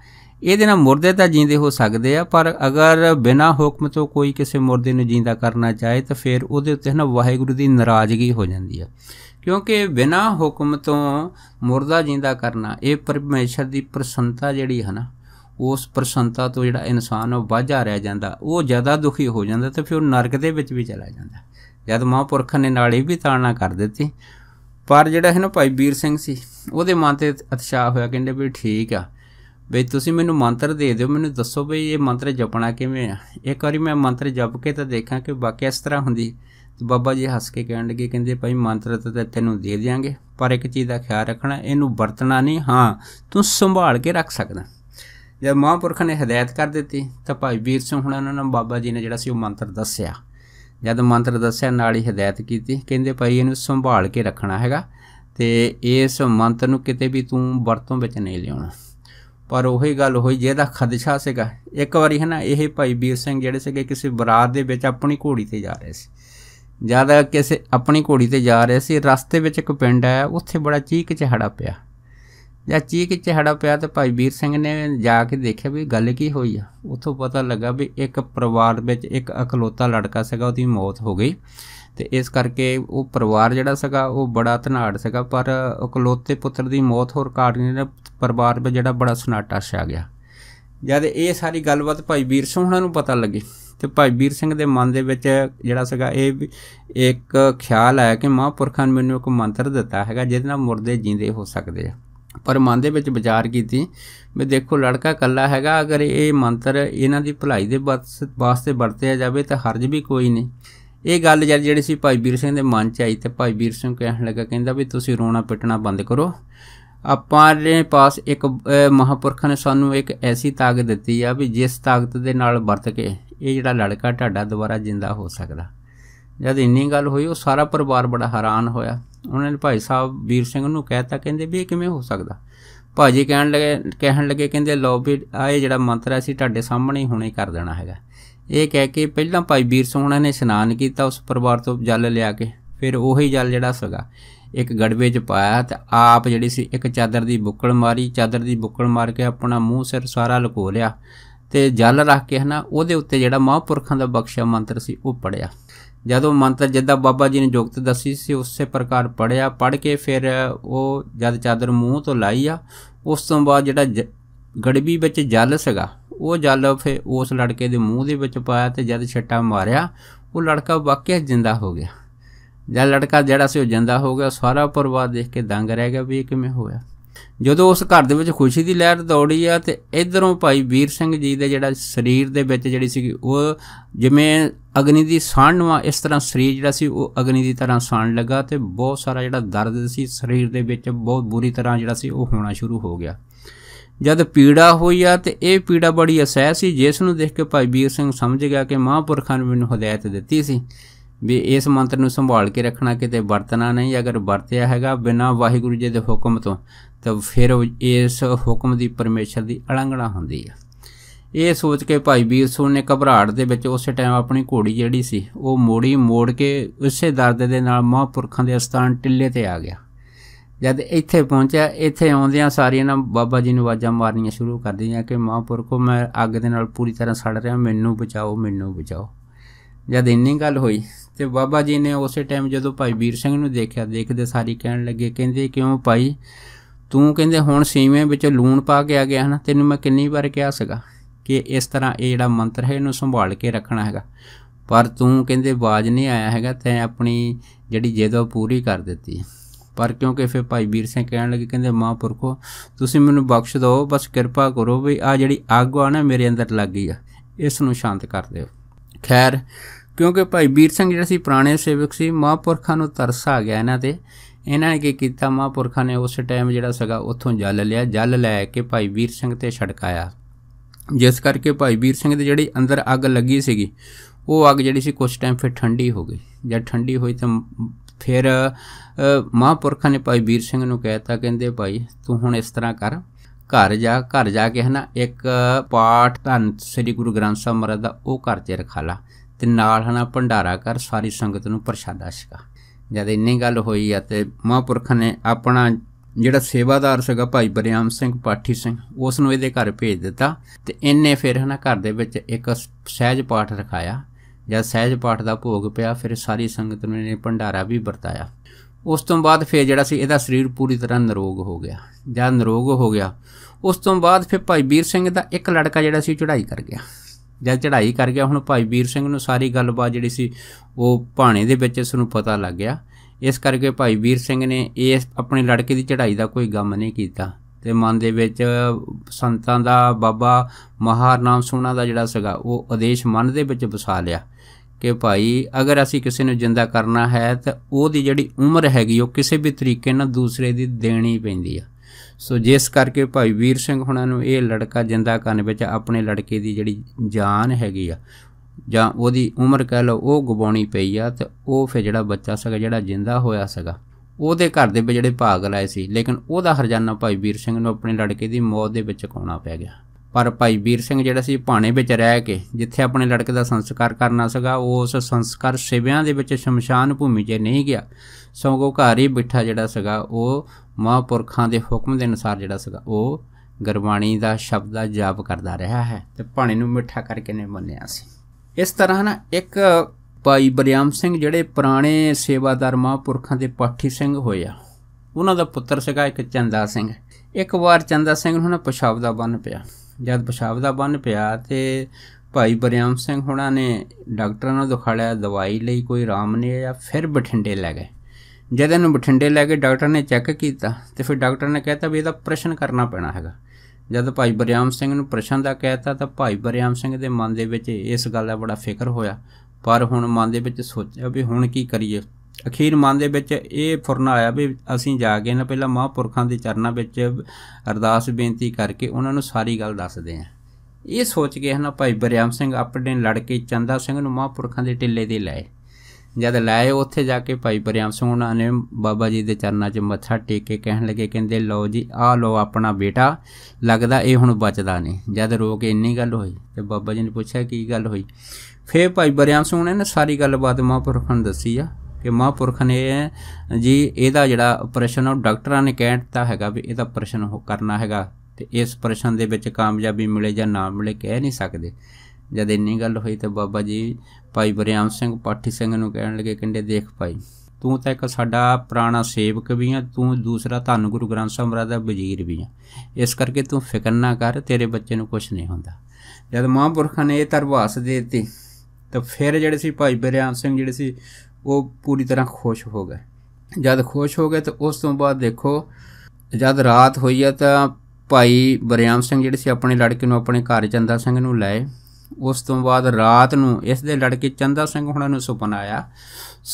ਇਹਦੇ ਨਾਲ ਮੁਰਦੇ ਤਾਂ ਜਿੰਦੇ ਹੋ ਸਕਦੇ ਆ ਪਰ ਅਗਰ ਬਿਨਾ ਹੁਕਮ ਤੋਂ ਕੋਈ ਕਿਸੇ ਮੁਰਦੇ ਨੂੰ ਜਿੰਦਾ ਕਰਨਾ ਚਾਹੇ ਤਾਂ ਫਿਰ ਉਹਦੇ ਉੱਤੇ ਨਾ ਵਾਹਿਗੁਰੂ ਦੀ ਨਾਰਾਜ਼ਗੀ ਹੋ ਜਾਂਦੀ ਆ ਕਿਉਂਕਿ ਬਿਨਾ ਹੁਕਮ ਤੋਂ ਮੁਰਦਾ ਜਿੰਦਾ ਕਰਨਾ ਇਹ ਪਰਮੇਸ਼ਰ ਦੀ ਪ੍ਰਸੰਤਾ ਜਿਹੜੀ ਹੈ ਨਾ ਉਸ ਪ੍ਰਸੰਤਾ ਤੋਂ ਜਿਹੜਾ ਇਨਸਾਨ ਉਹ ਵਾਝਾ ਰਹਿ ਜਾਂਦਾ ਉਹ ਜ਼ਿਆਦਾ ਦੁਖੀ ਹੋ ਜਾਂਦਾ ਤੇ ਫਿਰ ਉਹ ਨਰਕ ਦੇ ਵਿੱਚ ਵੀ ਚਲਾ ਜਾਂਦਾ ਜਦ ਮਹਾਪੁਰਖ ਨੇ ਨਾਲ ਇਹ ਵੀ ਤਾਲਣਾ ਕਰ ਦਿੱਤੀ ਪਰ ਜਿਹੜਾ ਹੈ ਨਾ ਭਾਈ ਵੀਰ ਸਿੰਘ ਸੀ ਉਹਦੇ ਮਨ ਤੇ ਅਤਸ਼ਾਹ ਹੋਇਆ ਕਹਿੰਦੇ ਵੀ ਠੀਕ ਆ ਵੀ ਤੁਸੀਂ ਮੈਨੂੰ ਮੰਤਰ ਦੇ ਦਿਓ ਮੈਨੂੰ ਦੱਸੋ ਵੀ ਇਹ ਮੰਤਰ ਜਪਣਾ ਕਿਵੇਂ ਆ ਇੱਕ ਵਾਰੀ ਮੈਂ ਮੰਤਰ ਜਪ ਕੇ ਤਾਂ ਦੇਖਾਂ ਕਿ ਵਾਕਿਆ ਇਸ ਤਰ੍ਹਾਂ ਹੁੰਦੀ ਤੇ ਬਾਬਾ ਜੀ ਹੱਸ ਕੇ ਕਹਿਣ ਲੱਗੇ ਕਹਿੰਦੇ ਭਾਈ ਮੰਤਰ ਤਾਂ ਤੈਨੂੰ ਦੇ ਦਿਆਂਗੇ ਪਰ ਇੱਕ ਚੀਜ਼ ਦਾ ਖਿਆਲ ਰੱਖਣਾ ਇਹਨੂੰ ਵਰਤਣਾ ਨਹੀਂ ਹਾਂ ਤੂੰ ਸੰਭਾਲ ਕੇ ਰੱਖ ਸਕਦਾ ਜਦ ਮਹਾਂਪੁਰਖ ਨੇ ਹਦਾਇਤ ਕਰ ਦਿੱਤੀ ਤਾਂ ਭਾਈ ਵੀਰ ਸਿੰਘ ਹੁਣ ਉਹਨਾਂ ਨੂੰ ਬਾਬਾ ਜੀ ਨੇ ਜਿਹੜਾ ਸੀ ਉਹ ਮੰਤਰ ਦੱਸਿਆ ਜਦ ਮੰਤਰ ਦੱਸਿਆ ਨਾਲ ਹੀ ਹਦਾਇਤ ਕੀਤੀ ਕਹਿੰਦੇ ਭਾਈ ਇਹਨੂੰ ਸੰਭਾਲ ਕੇ ਰੱਖਣਾ ਹੈਗਾ ਤੇ ਇਸ ਮੰਤਰ ਨੂੰ ਕਿਤੇ ਵੀ ਤੂੰ ਵਰਤੋਂ ਵਿੱਚ ਨਹੀਂ ਲਿਆਉਣਾ ਪਰ ਉਹੀ ਗੱਲ ਹੋਈ ਜਿਹਦਾ ਖਦਸ਼ਾ ਸੀਗਾ ਇੱਕ ਵਾਰੀ ਹੈ ਨਾ ਇਹ ਭਾਈ ਵੀਰ ਸਿੰਘ ਜਿਹੜੇ ਸੀਗੇ ਕਿਸੇ ਬਰਾਤ ਦੇ ਵਿੱਚ ਆਪਣੀ ਘੋੜੀ ਤੇ ਜਾ ਰਹੇ ਸੀ ਜਦ ਕਿਸੇ ਆਪਣੀ ਘੋੜੀ ਤੇ ਜਾ ਰਹੇ ਸੀ ਰਸਤੇ ਵਿੱਚ ਇੱਕ ਪਿੰਡ ਆਇਆ ਉੱਥੇ ਬੜਾ ਚੀਕ ਚਹਾੜਾ ਪਿਆ ਜਾਂ ਚੀਕ ਚਿਹੜਾ ਪਿਆ ਤੇ ਭਾਈ ਵੀਰ ਸਿੰਘ ਨੇ ਜਾ ਕੇ ਦੇਖਿਆ ਵੀ ਗੱਲ ਕੀ ਹੋਈ ਆ ਉੱਥੋਂ ਪਤਾ ਲੱਗਾ ਵੀ ਇੱਕ ਪਰਿਵਾਰ ਵਿੱਚ ਇੱਕ ਅਕਲੋਤਾ ਲੜਕਾ ਸੀਗਾ ਉਹਦੀ ਮੌਤ ਹੋ ਗਈ ਤੇ ਇਸ ਕਰਕੇ ਉਹ ਪਰਿਵਾਰ ਜਿਹੜਾ ਸੀਗਾ ਉਹ ਬੜਾ ਧਨਾੜ ਸੀਗਾ ਪਰ ਅਕਲੋਤੇ ਪੁੱਤਰ ਦੀ ਮੌਤ ਹੋਰ ਕਾਰਨ ਨੇ ਪਰਿਵਾਰ ਵਿੱਚ ਜਿਹੜਾ ਬੜਾ ਸਨਾਟਾ ਛਾ ਗਿਆ ਜਦ ਇਹ ਸਾਰੀ ਗੱਲਬਾਤ ਭਾਈ ਵੀਰ ਸਿੰਘ ਉਹਨਾਂ ਨੂੰ ਪਤਾ ਲੱਗੀ ਤੇ ਭਾਈ ਵੀਰ ਸਿੰਘ ਦੇ ਮਨ ਦੇ ਵਿੱਚ ਜਿਹੜਾ ਸੀਗਾ ਇਹ ਇੱਕ ਖਿਆਲ ਆਇਆ ਕਿ ਮਹਾਂਪੁਰਖਾਂ ਨੇ ਮੈਨੂੰ ਇੱਕ ਮੰਤਰ ਦਿੱਤਾ ਹੈਗਾ ਜਿਹਦੇ ਨਾਲ ਮੁਰਦੇ ਜਿੰਦੇ ਹੋ ਸਕਦੇ ਆ ਪਰ ਮਨ ਦੇ ਵਿੱਚ ਵਿਚਾਰ ਕੀਤੀ ਵੀ ਦੇਖੋ ਲੜਕਾ ਕੱਲਾ ਹੈਗਾ ਅਗਰ ਇਹ ਮੰਤਰ ਇਹਨਾਂ ਦੀ ਭਲਾਈ ਦੇ ਵਾਸਤੇ ਵਰਤਿਆ ਜਾਵੇ ਤਾਂ ਹਰਜ ਵੀ ਕੋਈ ਨਹੀਂ ਇਹ ਗੱਲ ਜਦ ਜਿਹੜੀ ਸੀ ਭਾਈ ਵੀਰ ਸਿੰਘ ਦੇ ਮਨ 'ਚ ਆਈ ਤੇ ਭਾਈ ਵੀਰ ਸਿੰਘ ਕਹਿਣ ਲੱਗਾ ਕਹਿੰਦਾ ਵੀ ਤੁਸੀਂ ਰੋਣਾ ਪਿੱਟਣਾ ਬੰਦ ਕਰੋ ਆਪਾਂ ਦੇ ਪਾਸ ਇੱਕ ਮਹਾਪੁਰਖ ਨੇ ਸਾਨੂੰ ਇੱਕ ਐਸੀ ਤਾਕਤ ਦਿੱਤੀ ਆ ਵੀ ਜਿਸ ਤਾਕਤ ਦੇ ਨਾਲ ਵਰਤ ਕੇ ਇਹ ਜਿਹੜਾ ਲੜਕਾ ਢਾਡਾ ਦੁਬਾਰਾ ਜਿੰਦਾ ਹੋ ਸਕਦਾ ਜਦ ਇੰਨੀ ਗੱਲ ਹੋਈ ਉਹ ਸਾਰਾ ਪਰਿਵਾਰ ਬੜਾ ਹੈਰਾਨ ਹੋਇਆ ਉਹਨਾਂ ਨੇ ਭਾਈ ਸਾਹਿਬ ਵੀਰ ਸਿੰਘ ਨੂੰ ਕਹਿਤਾ ਕਹਿੰਦੇ ਵੀ ਇਹ ਕਿਵੇਂ ਹੋ ਸਕਦਾ ਭਾਜੀ ਕਹਿਣ ਲੱਗੇ ਕਹਿਣ ਲੱਗੇ ਕਹਿੰਦੇ ਲੋ ਵੀ ਆ ਇਹ ਜਿਹੜਾ ਮੰਤਰ ਹੈ ਸੀ ਤੁਹਾਡੇ ਸਾਹਮਣੇ ਹੀ ਹੁਣੇ ਕਰ ਦੇਣਾ ਹੈਗਾ ਇਹ ਕਹਿ ਕੇ ਪਹਿਲਾਂ ਭਾਈ ਵੀਰ ਸਿੰਘ ਉਹਨਾਂ ਨੇ ਇਸ਼ਨਾਨ ਕੀਤਾ ਉਸ ਪਰਿਵਾਰ ਤੋਂ ਜਲ ਲਿਆ ਕੇ ਫਿਰ ਉਹੀ ਜਲ ਜਿਹੜਾ ਸੀਗਾ ਇੱਕ ਗੜਵੇ 'ਚ ਪਾਇਆ ਤੇ ਆਪ ਜਿਹੜੀ ਸੀ ਇੱਕ ਚਾਦਰ ਦੀ ਬੁੱਕਲ ਮਾਰੀ ਚਾਦਰ ਦੀ ਬੁੱਕਲ ਮਾਰ ਕੇ ਆਪਣਾ ਮੂੰਹ ਸਿਰ ਸਾਰਾ ਲਕੋ ਲਿਆ ਤੇ ਜਲ ਰੱਖ ਕੇ ਹਨਾ ਉਹਦੇ ਉੱਤੇ ਜਿਹੜਾ ਮਹਾਂਪੁਰਖਾਂ ਦਾ ਬਖਸ਼ਿਆ ਮੰਤਰ ਸੀ ਉਹ ਪੜਿਆ ਜਦੋਂ ਮੰਤਰ ਜਿੱਦਾਂ ਬਾਬਾ ਜੀ ਨੇ ਜੋਗਤ ਦੱਸੀ ਸੀ ਉਸੇ ਪ੍ਰਕਾਰ ਪੜਿਆ ਪੜ ਕੇ ਫਿਰ ਉਹ ਜਦ ਚਾਦਰ ਮੂੰਹ ਤੋਂ ਲਾਈ ਆ ਉਸ ਤੋਂ ਬਾਅਦ ਜਿਹੜਾ ਗੜਵੀ ਵਿੱਚ ਜਲ ਸੀਗਾ ਉਹ ਜਲ ਫੇ ਉਸ ਲੜਕੇ ਦੇ ਮੂੰਹ ਦੇ ਵਿੱਚ ਪਾਇਆ ਤੇ ਜਦ ਛੱਟਾ ਮਾਰਿਆ ਉਹ ਲੜਕਾ ਵਾਕਿਆ ਜਿੰਦਾ ਹੋ ਗਿਆ ਜਦ ਲੜਕਾ ਜਿਹੜਾ ਸੀ ਉਹ ਜਿੰਦਾ ਹੋ ਗਿਆ ਸਾਰਾ ਪਰਿਵਾਰ ਦੇਖ ਕੇ ਦੰਗ ਰਹਿ ਗਿਆ ਵੀ ਇਹ ਕਿਵੇਂ ਹੋਇਆ ਜਦੋਂ ਉਸ ਘਰ ਦੇ ਵਿੱਚ ਖੁਸ਼ੀ ਦੀ ਲਹਿਰ ਦੌੜੀ ਆ ਤੇ ਇਧਰੋਂ ਭਾਈ ਵੀਰ ਸਿੰਘ ਜੀ ਦੇ ਜਿਹੜਾ ਸਰੀਰ ਦੇ ਵਿੱਚ ਜਿਹੜੀ ਸੀ ਉਹ ਜਿਵੇਂ ਅਗਨੀ ਦੀ ਸਾਣਵਾ ਇਸ ਤਰ੍ਹਾਂ ਸਰੀਰ ਜਿਹੜਾ ਸੀ ਉਹ ਅਗਨੀ ਦੀ ਤਰ੍ਹਾਂ ਸਾਣ ਲੱਗਾ ਤੇ ਬਹੁਤ ਸਾਰਾ ਜਿਹੜਾ ਦਰਦ ਸੀ ਸਰੀਰ ਦੇ ਵਿੱਚ ਬਹੁਤ ਬੁਰੀ ਤਰ੍ਹਾਂ ਜਿਹੜਾ ਸੀ ਉਹ ਹੋਣਾ ਸ਼ੁਰੂ ਹੋ ਗਿਆ ਜਦ ਪੀੜਾ ਹੋਈ ਆ ਤੇ ਇਹ ਪੀੜਾ ਬੜੀ ਅਸਹਿ ਸੀ ਜਿਸ ਨੂੰ ਦੇਖ ਕੇ ਭਾਈ ਵੀਰ ਸਿੰਘ ਸਮਝ ਗਿਆ ਕਿ ਮਹਾਂਪੁਰਖਾਂ ਨੇ ਮੈਨੂੰ ਹਦਾਇਤ ਦਿੱਤੀ ਸੀ ਵੀ ਇਸ ਮੰਤਰ ਨੂੰ ਸੰਭਾਲ ਕੇ ਰੱਖਣਾ ਕਿਤੇ ਵਰਤਣਾ ਨਹੀਂ ਅਗਰ ਵਰਤਿਆ ਹੈਗਾ ਬਿਨਾ ਵਾਹਿਗੁਰੂ ਜੀ ਦੇ ਹੁਕਮ ਤੋਂ ਤਾਂ ਫਿਰ ਇਸ ਹੁਕਮ ਦੀ ਪਰਮੇਸ਼ਰ ਦੀ ਅਲੰਘਣਾ ਹੁੰਦੀ ਹੈ ਇਹ ਸੋਚ ਕੇ ਭਾਈ ਵੀਰ ਸੋਨ ਨੇ ਘਬਰਾਹਟ ਦੇ ਵਿੱਚ ਉਸੇ ਟਾਈਮ ਆਪਣੀ ਘੋੜੀ ਜਿਹੜੀ ਸੀ ਉਹ ਮੋੜੀ ਮੋੜ ਕੇ ਉਸੇ ਦਰਦ ਦੇ ਨਾਲ ਮਹਾਂਪੁਰਖਾਂ ਦੇ ਅਸਥਾਨ ਟਿੱਲੇ ਤੇ ਆ ਗਿਆ ਜਦ ਇੱਥੇ ਪਹੁੰਚਿਆ ਇੱਥੇ ਆਉਂਦਿਆਂ ਸਾਰੀਆਂ ਨੇ ਬਾਬਾ ਜੀ ਨੂੰ ਆਵਾਜ਼ਾਂ ਮਾਰਨੀਆਂ ਸ਼ੁਰੂ ਕਰ ਦਿੱਤੀਆਂ ਕਿ ਮਹਾਂਪੁਰਖੋ ਮੈਂ ਅੱਗ ਦੇ ਨਾਲ ਪੂਰੀ ਤਰ੍ਹਾਂ ਸੜ ਰਿਹਾ ਮੈਨੂੰ ਬਚਾਓ ਮੈਨੂੰ ਬਚਾਓ ਜਦ ਇੰਨੀ ਗੱਲ ਹੋਈ ਤੇ ਬਾਬਾ ਜੀ ਨੇ ਉਸੇ ਟਾਈਮ ਜਦੋਂ ਭਾਈ ਵੀਰ ਸਿੰਘ ਨੂੰ ਦੇਖਿਆ ਦੇਖਦੇ ਸਾਰੀ ਕਹਿਣ ਲੱਗੇ ਕਹਿੰਦੇ ਕਿਉਂ ਭਾਈ ਤੂੰ ਕਹਿੰਦੇ ਹੁਣ ਸੀਵੇਂ ਵਿੱਚ ਲੂਣ ਪਾ ਕੇ ਆ ਗਿਆ ਹਨ ਤੈਨੂੰ ਮੈਂ ਕਿੰਨੀ ਵਾਰ ਕਿਹਾ ਸੀਗਾ ਕਿ ਇਸ ਤਰ੍ਹਾਂ ਇਹ ਜਿਹੜਾ ਮੰਤਰ ਹੈ ਇਹਨੂੰ ਸੰਭਾਲ ਕੇ ਰੱਖਣਾ ਹੈਗਾ ਪਰ ਤੂੰ ਕਹਿੰਦੇ ਬਾਜ ਨਹੀਂ ਆਇਆ ਹੈਗਾ ਤੈਂ ਆਪਣੀ ਜਿਹੜੀ ਜੇਦੋ ਪੂਰੀ ਕਰ ਦਿੱਤੀ ਪਰ ਕਿਉਂਕਿ ਫਿਰ ਭਾਈ ਵੀਰ ਸਿੰਘ ਕਹਿਣ ਲੱਗੇ ਕਹਿੰਦੇ ਮਹਾਂਪੁਰਖੋ ਤੁਸੀਂ ਮੈਨੂੰ ਬਖਸ਼ ਦਿਓ ਬਸ ਕਿਰਪਾ ਕਰੋ ਵੀ ਆ ਜਿਹੜੀ ਅੱਗ ਆ ਨਾ ਮੇਰੇ ਅੰਦਰ ਲੱਗ ਗਈ ਆ ਇਸ ਨੂੰ ਸ਼ਾਂਤ ਕਰ ਦਿਓ ਖੈਰ ਕਿਉਂਕਿ ਭਾਈ ਵੀਰ ਸਿੰਘ ਜਿਹੜਾ ਸੀ ਪੁਰਾਣੇ ਸੇਵਕ ਸੀ ਮਹਾਪੁਰਖਾਂ ਨੂੰ ਤਰਸ ਆ ਗਿਆ ਇਹਨਾਂ ਤੇ ਇਹਨਾਂ ਨੇ ਕੀ ਕੀਤਾ ਮਹਾਪੁਰਖਾਂ ਨੇ ਉਸ ਟਾਈਮ ਜਿਹੜਾ ਸਗਾ ਉੱਥੋਂ ਜਲ ਲਿਆ ਜਲ ਲੈ ਕੇ ਭਾਈ ਵੀਰ ਸਿੰਘ ਤੇ ਛੜਕਾਇਆ ਜਿਸ ਕਰਕੇ ਭਾਈ ਵੀਰ ਸਿੰਘ ਦੇ ਜਿਹੜੀ ਅੰਦਰ ਅੱਗ ਲੱਗੀ ਸੀਗੀ ਉਹ ਅੱਗ ਜਿਹੜੀ ਸੀ ਕੁਝ ਟਾਈਮ ਫਿਰ ਠੰਡੀ ਹੋ ਗਈ ਜਦ ਠੰਡੀ ਹੋਈ ਤਾਂ ਫਿਰ ਮਹਾਪੁਰਖਾਂ ਨੇ ਭਾਈ ਵੀਰ ਸਿੰਘ ਨੂੰ ਕਹਿਤਾ ਕਹਿੰਦੇ ਭਾਈ ਤੂੰ ਹੁਣ ਇਸ ਤਰ੍ਹਾਂ ਕਰ ਘਰ ਜਾ ਘਰ ਜਾ ਕੇ ਹਨਾ ਇੱਕ ਪਾਠ ਧੰਨ ਸ੍ਰੀ ਗੁਰੂ ਗ੍ਰੰਥ ਸਾਹਿਬ ਮਹਾਰਾਜ ਦਾ ਉਹ ਘਰ 'ਚ ਰਖਾ ਲਾ ਤੇ ਨਾਲ ਹਨਾ ਭੰਡਾਰਾ ਕਰ ਸਾਰੀ ਸੰਗਤ ਨੂੰ ਪ੍ਰਸ਼ਾਦਾ ਛਕਾ ਜਦ ਇੰਨੀ ਗੱਲ ਹੋਈ ਆ ਤੇ ਮਹਾਂਪੁਰਖ ਨੇ ਆਪਣਾ ਜਿਹੜਾ ਸੇਵਾਦਾਰ ਸੀਗਾ ਭਾਈ ਬਰਿਆਮ ਸਿੰਘ ਪਾਠੀ ਸਿੰਘ ਉਸ ਨੂੰ ਇਹਦੇ ਘਰ ਭੇਜ ਦਿੱਤਾ ਤੇ ਇੰਨੇ ਫਿਰ ਹਨਾ ਘਰ ਦੇ ਵਿੱਚ ਇੱਕ ਸਹਿਜ ਪਾਠ ਰਖਾਇਆ ਜਦ ਸਹਿਜ ਪਾਠ ਦਾ ਭੋਗ ਪਿਆ ਫਿਰ ਸਾਰੀ ਸੰਗਤ ਨੂੰ ਇਹਨੇ ਭੰਡਾਰਾ ਵੀ ਵਰਤਾਇਆ ਉਸ ਤੋਂ ਬਾਅਦ ਫਿਰ ਜਿਹੜਾ ਸੀ ਇਹਦਾ ਸਰੀਰ ਪੂਰੀ ਤਰ੍ਹਾਂ ਨਿਰੋਗ ਹੋ ਗਿਆ ਜਾਂ ਨਿਰੋਗ ਹੋ ਗਿਆ ਉਸ ਤੋਂ ਬਾਅਦ ਫਿਰ ਭਾਈ ਵੀਰ ਸਿੰਘ ਦਾ ਇੱਕ ਲੜਕਾ ਜਿਹੜਾ ਸੀ ਚੜਾਈ ਕਰ ਗਿਆ ਜਦ ਚੜ੍ਹਾਈ ਕਰ ਗਿਆ ਹੁਣ ਭਾਈ ਵੀਰ ਸਿੰਘ ਨੂੰ ਸਾਰੀ ਗੱਲਬਾਤ ਜਿਹੜੀ ਸੀ ਉਹ ਭਾਣੇ ਦੇ ਵਿੱਚ ਇਸ ਨੂੰ ਪਤਾ ਲੱਗ ਗਿਆ ਇਸ ਕਰਕੇ ਭਾਈ ਵੀਰ ਸਿੰਘ ਨੇ ਇਸ ਆਪਣੇ ਲੜਕੇ ਦੀ ਚੜ੍ਹਾਈ ਦਾ ਕੋਈ ਗਮ ਨਹੀਂ ਕੀਤਾ ਤੇ ਮਨ ਦੇ ਵਿੱਚ ਸੰਤਾਂ ਦਾ ਬਾਬਾ ਮਹਾਰ ਨਾਮ ਸੋਨਾ ਦਾ ਜਿਹੜਾ ਸੀਗਾ ਉਹ ਆਦੇਸ਼ ਮਨ ਦੇ ਵਿੱਚ ਵਸਾ ਲਿਆ ਕਿ ਭਾਈ ਅਗਰ ਅਸੀਂ ਕਿਸੇ ਨੂੰ ਜਿੰਦਾ ਕਰਨਾ ਹੈ ਤਾਂ ਉਹਦੀ ਜਿਹੜੀ ਉਮਰ ਹੈਗੀ ਉਹ ਕਿਸੇ ਵੀ ਤਰੀਕੇ ਨਾਲ ਦੂਸਰੇ ਦੀ ਦੇਣੀ ਪੈਂਦੀ ਆ ਸੋ ਜਿਸ ਕਰਕੇ ਭਾਈ ਵੀਰ ਸਿੰਘ ਹੁਣਾਂ ਨੂੰ ਇਹ ਲੜਕਾ ਜਿੰਦਾ ਕਰਨ ਵਿੱਚ ਆਪਣੇ ਲੜਕੇ ਦੀ ਜਿਹੜੀ ਜਾਨ ਹੈਗੀ ਆ ਜਾਂ ਉਹਦੀ ਉਮਰ ਕਹਿ ਲਓ ਉਹ ਗਵਾਉਣੀ ਪਈ ਆ ਤੇ ਉਹ ਫਿਰ ਜਿਹੜਾ ਬੱਚਾ ਸੀਗਾ ਜਿਹੜਾ ਜਿੰਦਾ ਹੋਇਆ ਸੀਗਾ ਉਹਦੇ ਘਰ ਦੇ ਜਿਹੜੇ ਭਾਗ ਲਾਏ ਸੀ ਲੇਕਿਨ ਉਹਦਾ ਹਰਜਾਨਾ ਭਾਈ ਵੀਰ ਸਿੰਘ ਨੂੰ ਆਪਣੇ ਲੜਕੇ ਦੀ ਮੌਤ ਦੇ ਵਿੱਚ ਕਾਉਣਾ ਪੈ ਗਿਆ ਪਰ ਭਾਈ ਵੀਰ ਸਿੰਘ ਜਿਹੜਾ ਸੀ ਭਾਣੇ ਵਿੱਚ ਰਹਿ ਕੇ ਜਿੱਥੇ ਆਪਣੇ ਲੜਕੇ ਦਾ ਸੰਸਕਾਰ ਕਰਨਾ ਸੀਗਾ ਉਹ ਉਸ ਸੰਸਕਾਰ ਸਿਵਿਆਂ ਦੇ ਵਿੱਚ ਸ਼ਮਸ਼ਾਨ ਭੂਮੀ 'ਚ ਨਹੀਂ ਗਿਆ ਸਗੋਂ ਘਰ ਹੀ ਬਿਠਾ ਜਿਹੜਾ ਸੀਗਾ ਉਹ ਮਹਾਂਪੁਰਖਾਂ ਦੇ ਹੁਕਮ ਦੇ ਅਨੁਸਾਰ ਜਿਹੜਾ ਸੀਗਾ ਉਹ ਗੁਰਬਾਣੀ ਦਾ ਸ਼ਬਦ ਦਾ ਜਾਪ ਕਰਦਾ ਰਿਹਾ ਹੈ ਤੇ ਭਾਣੇ ਨੂੰ ਮਿੱਠਾ ਕਰਕੇ ਨੇ ਮੰਨਿਆ ਸੀ ਇਸ ਤਰ੍ਹਾਂ ਨਾ ਇੱਕ ਭਾਈ ਬਰਿਆਮ ਸਿੰਘ ਜਿਹੜੇ ਪੁਰਾਣੇ ਸੇਵਾਦਾਰ ਮਹਾਂਪੁਰਖਾਂ ਦੇ ਪਾਠੀ ਸਿੰਘ ਹੋਏ ਆ ਉਹਨਾਂ ਦਾ ਪੁੱਤਰ ਸੀਗਾ ਇੱਕ ਚੰਦਾ ਸਿੰਘ ਇੱਕ ਵਾਰ ਚੰਦਾ ਸਿੰਘ ਨੂੰ ਨਾ ਪਿਸ਼ਾਬ ਦਾ ਬੰਨ ਪਿਆ ਜਦ ਪਿਸ਼ਾਬ ਦਾ ਬੰਨ ਪਿਆ ਤੇ ਭਾਈ ਬਰਿਆਮ ਸਿੰਘ ਹੁਣਾਂ ਨੇ ਡਾਕਟਰਾਂ ਨੂੰ ਦਿਖਾਇਆ ਦਵਾਈ ਲਈ ਕੋਈ ਰਾਮ ਨਹੀਂ ਆਇਆ ਫਿਰ ਬਠਿੰਡੇ ਲੈ ਗਏ ਜਦ ਇਹਨੂੰ ਬਠਿੰਡੇ ਲੈ ਕੇ ਡਾਕਟਰ ਨੇ ਚੈੱਕ ਕੀਤਾ ਤੇ ਫਿਰ ਡਾਕਟਰ ਨੇ ਕਹਿਤਾ ਵੀ ਇਹਦਾ ਪ੍ਰਸ਼ਨ ਕਰਨਾ ਪੈਣਾ ਹੈਗਾ ਜਦ ਭਾਈ ਬਰਿਆਮ ਸਿੰਘ ਨੂੰ ਪ੍ਰਸ਼ਨ ਦਾ ਕਹਿਤਾ ਤਾਂ ਭਾਈ ਬਰਿਆਮ ਸਿੰਘ ਦੇ ਮਨ ਦੇ ਵਿੱਚ ਇਸ ਗੱਲ ਦਾ ਬੜਾ ਫਿਕਰ ਹੋਇਆ ਪਰ ਹੁਣ ਮਨ ਦੇ ਵਿੱਚ ਸੋਚਿਆ ਵੀ ਹੁਣ ਕੀ ਕਰੀਏ ਅਖੀਰ ਮਨ ਦੇ ਵਿੱਚ ਇਹ ਫੁਰਨਾ ਆਇਆ ਵੀ ਅਸੀਂ ਜਾ ਕੇ ਨਾ ਪਹਿਲਾਂ ਮਹਾਂਪੁਰਖਾਂ ਦੇ ਚਰਨਾਂ ਵਿੱਚ ਅਰਦਾਸ ਬੇਨਤੀ ਕਰਕੇ ਉਹਨਾਂ ਨੂੰ ਸਾਰੀ ਗੱਲ ਦੱਸਦੇ ਆਂ ਇਹ ਸੋਚ ਕੇ ਹਨਾ ਭਾਈ ਬਰਿਆਮ ਸਿੰਘ ਆਪਣੇ ਲੜਕੇ ਚੰਦਾ ਸਿੰਘ ਨੂੰ ਮਹਾਂਪੁਰਖਾਂ ਦੇ ਟਿੱਲੇ ਦੇ ਲਾਏ ਜਦ ਲਾਏ ਉੱਥੇ ਜਾ ਕੇ ਭਾਈ ਬਰਿਆਮ ਸਿੰਘ ਉਹਨਾਂ ਨੇ ਬਾਬਾ ਜੀ ਦੇ ਚਰਨਾਂ 'ਚ ਮੱਥਾ ਟੇਕ ਕੇ ਕਹਿਣ ਲੱਗੇ ਕਹਿੰਦੇ ਲਓ ਜੀ ਆਹ ਲਓ ਆਪਣਾ ਬੇਟਾ ਲੱਗਦਾ ਇਹ ਹੁਣ ਬਚਦਾ ਨਹੀਂ ਜਦ ਰੋ ਕੇ ਇੰਨੀ ਗੱਲ ਹੋਈ ਤੇ ਬਾਬਾ ਜੀ ਨੇ ਪੁੱਛਿਆ ਕੀ ਗੱਲ ਹੋਈ ਫੇਰ ਭਾਈ ਬਰਿਆਮ ਸਿੰਘ ਨੇ ਸਾਰੀ ਗੱਲਬਾਤ ਮਹਾਂਪੁਰਖਾਂ ਨੂੰ ਦੱਸੀ ਆ ਕਿ ਮਹਾਂਪੁਰਖ ਨੇ ਜੀ ਇਹਦਾ ਜਿਹੜਾ ਆਪਰੇਸ਼ਨ ਉਹ ਡਾਕਟਰਾਂ ਨੇ ਕਹਿ ਦਿੱਤਾ ਹੈਗਾ ਵੀ ਇਹਦਾ ਆਪਰੇਸ਼ਨ ਕਰਨਾ ਹੈਗਾ ਤੇ ਇਸ ਆਪਰੇਸ਼ਨ ਦੇ ਵਿੱਚ ਕਾਮਯਾਬੀ ਮਿਲੇ ਜਾਂ ਨਾ ਮਿਲੇ ਕਹਿ ਨਹੀਂ ਸਕਦੇ ਜਦ ਇੰਨੀ ਗੱਲ ਹੋਈ ਤੇ ਬਾਬਾ ਜੀ ਭਾਈ ਬਰਿਆਮ ਸਿੰਘ ਪਾਠੀ ਸਿੰਘ ਨੂੰ ਕਹਿਣ ਲੱਗੇ ਕਿੰਡੇ ਦੇਖ ਭਾਈ ਤੂੰ ਤਾਂ ਇੱਕ ਸਾਡਾ ਪੁਰਾਣਾ ਸੇਵਕ ਵੀ ਆ ਤੂੰ ਦੂਸਰਾ ਧੰਨ ਗੁਰੂ ਗ੍ਰੰਥ ਸਾਹਿਬ ਮਹਾਰਾਜ ਦਾ ਵਜ਼ੀਰ ਵੀ ਆ ਇਸ ਕਰਕੇ ਤੂੰ ਫਿਕਰ ਨਾ ਕਰ ਤੇਰੇ ਬੱਚੇ ਨੂੰ ਕੁਝ ਨਹੀਂ ਹੁੰਦਾ ਜਦ ਮਹਾਂਪੁਰਖਾਂ ਨੇ ਇਹ ਤਰਵਾਸ ਦੇ ਦਿੱਤੀ ਤਾਂ ਫਿਰ ਜਿਹੜੇ ਸੀ ਭਾਈ ਬਰਿਆਮ ਸਿੰਘ ਜਿਹੜੇ ਸੀ ਉਹ ਪੂਰੀ ਤਰ੍ਹਾਂ ਖੁਸ਼ ਹੋ ਗਏ ਜਦ ਖੁਸ਼ ਹੋ ਗਏ ਤਾਂ ਉਸ ਤੋਂ ਬਾਅਦ ਦੇਖੋ ਜਦ ਰਾਤ ਹੋਈ ਹੈ ਤਾਂ ਭਾਈ ਬਰਿਆਮ ਸਿੰਘ ਜਿਹੜੇ ਸੀ ਆਪਣੇ ਲੜਕੇ ਨੂੰ ਆਪਣੇ ਘਰ ਚੰਦਾ ਸਿੰਘ ਨੂੰ ਲਏ ਉਸ ਤੋਂ ਬਾਅਦ ਰਾਤ ਨੂੰ ਇਸ ਦੇ ਲੜਕੇ ਚੰਦਾ ਸਿੰਘ ਹੁਣਾਂ ਨੂੰ ਸੁਪਨਾ ਆਇਆ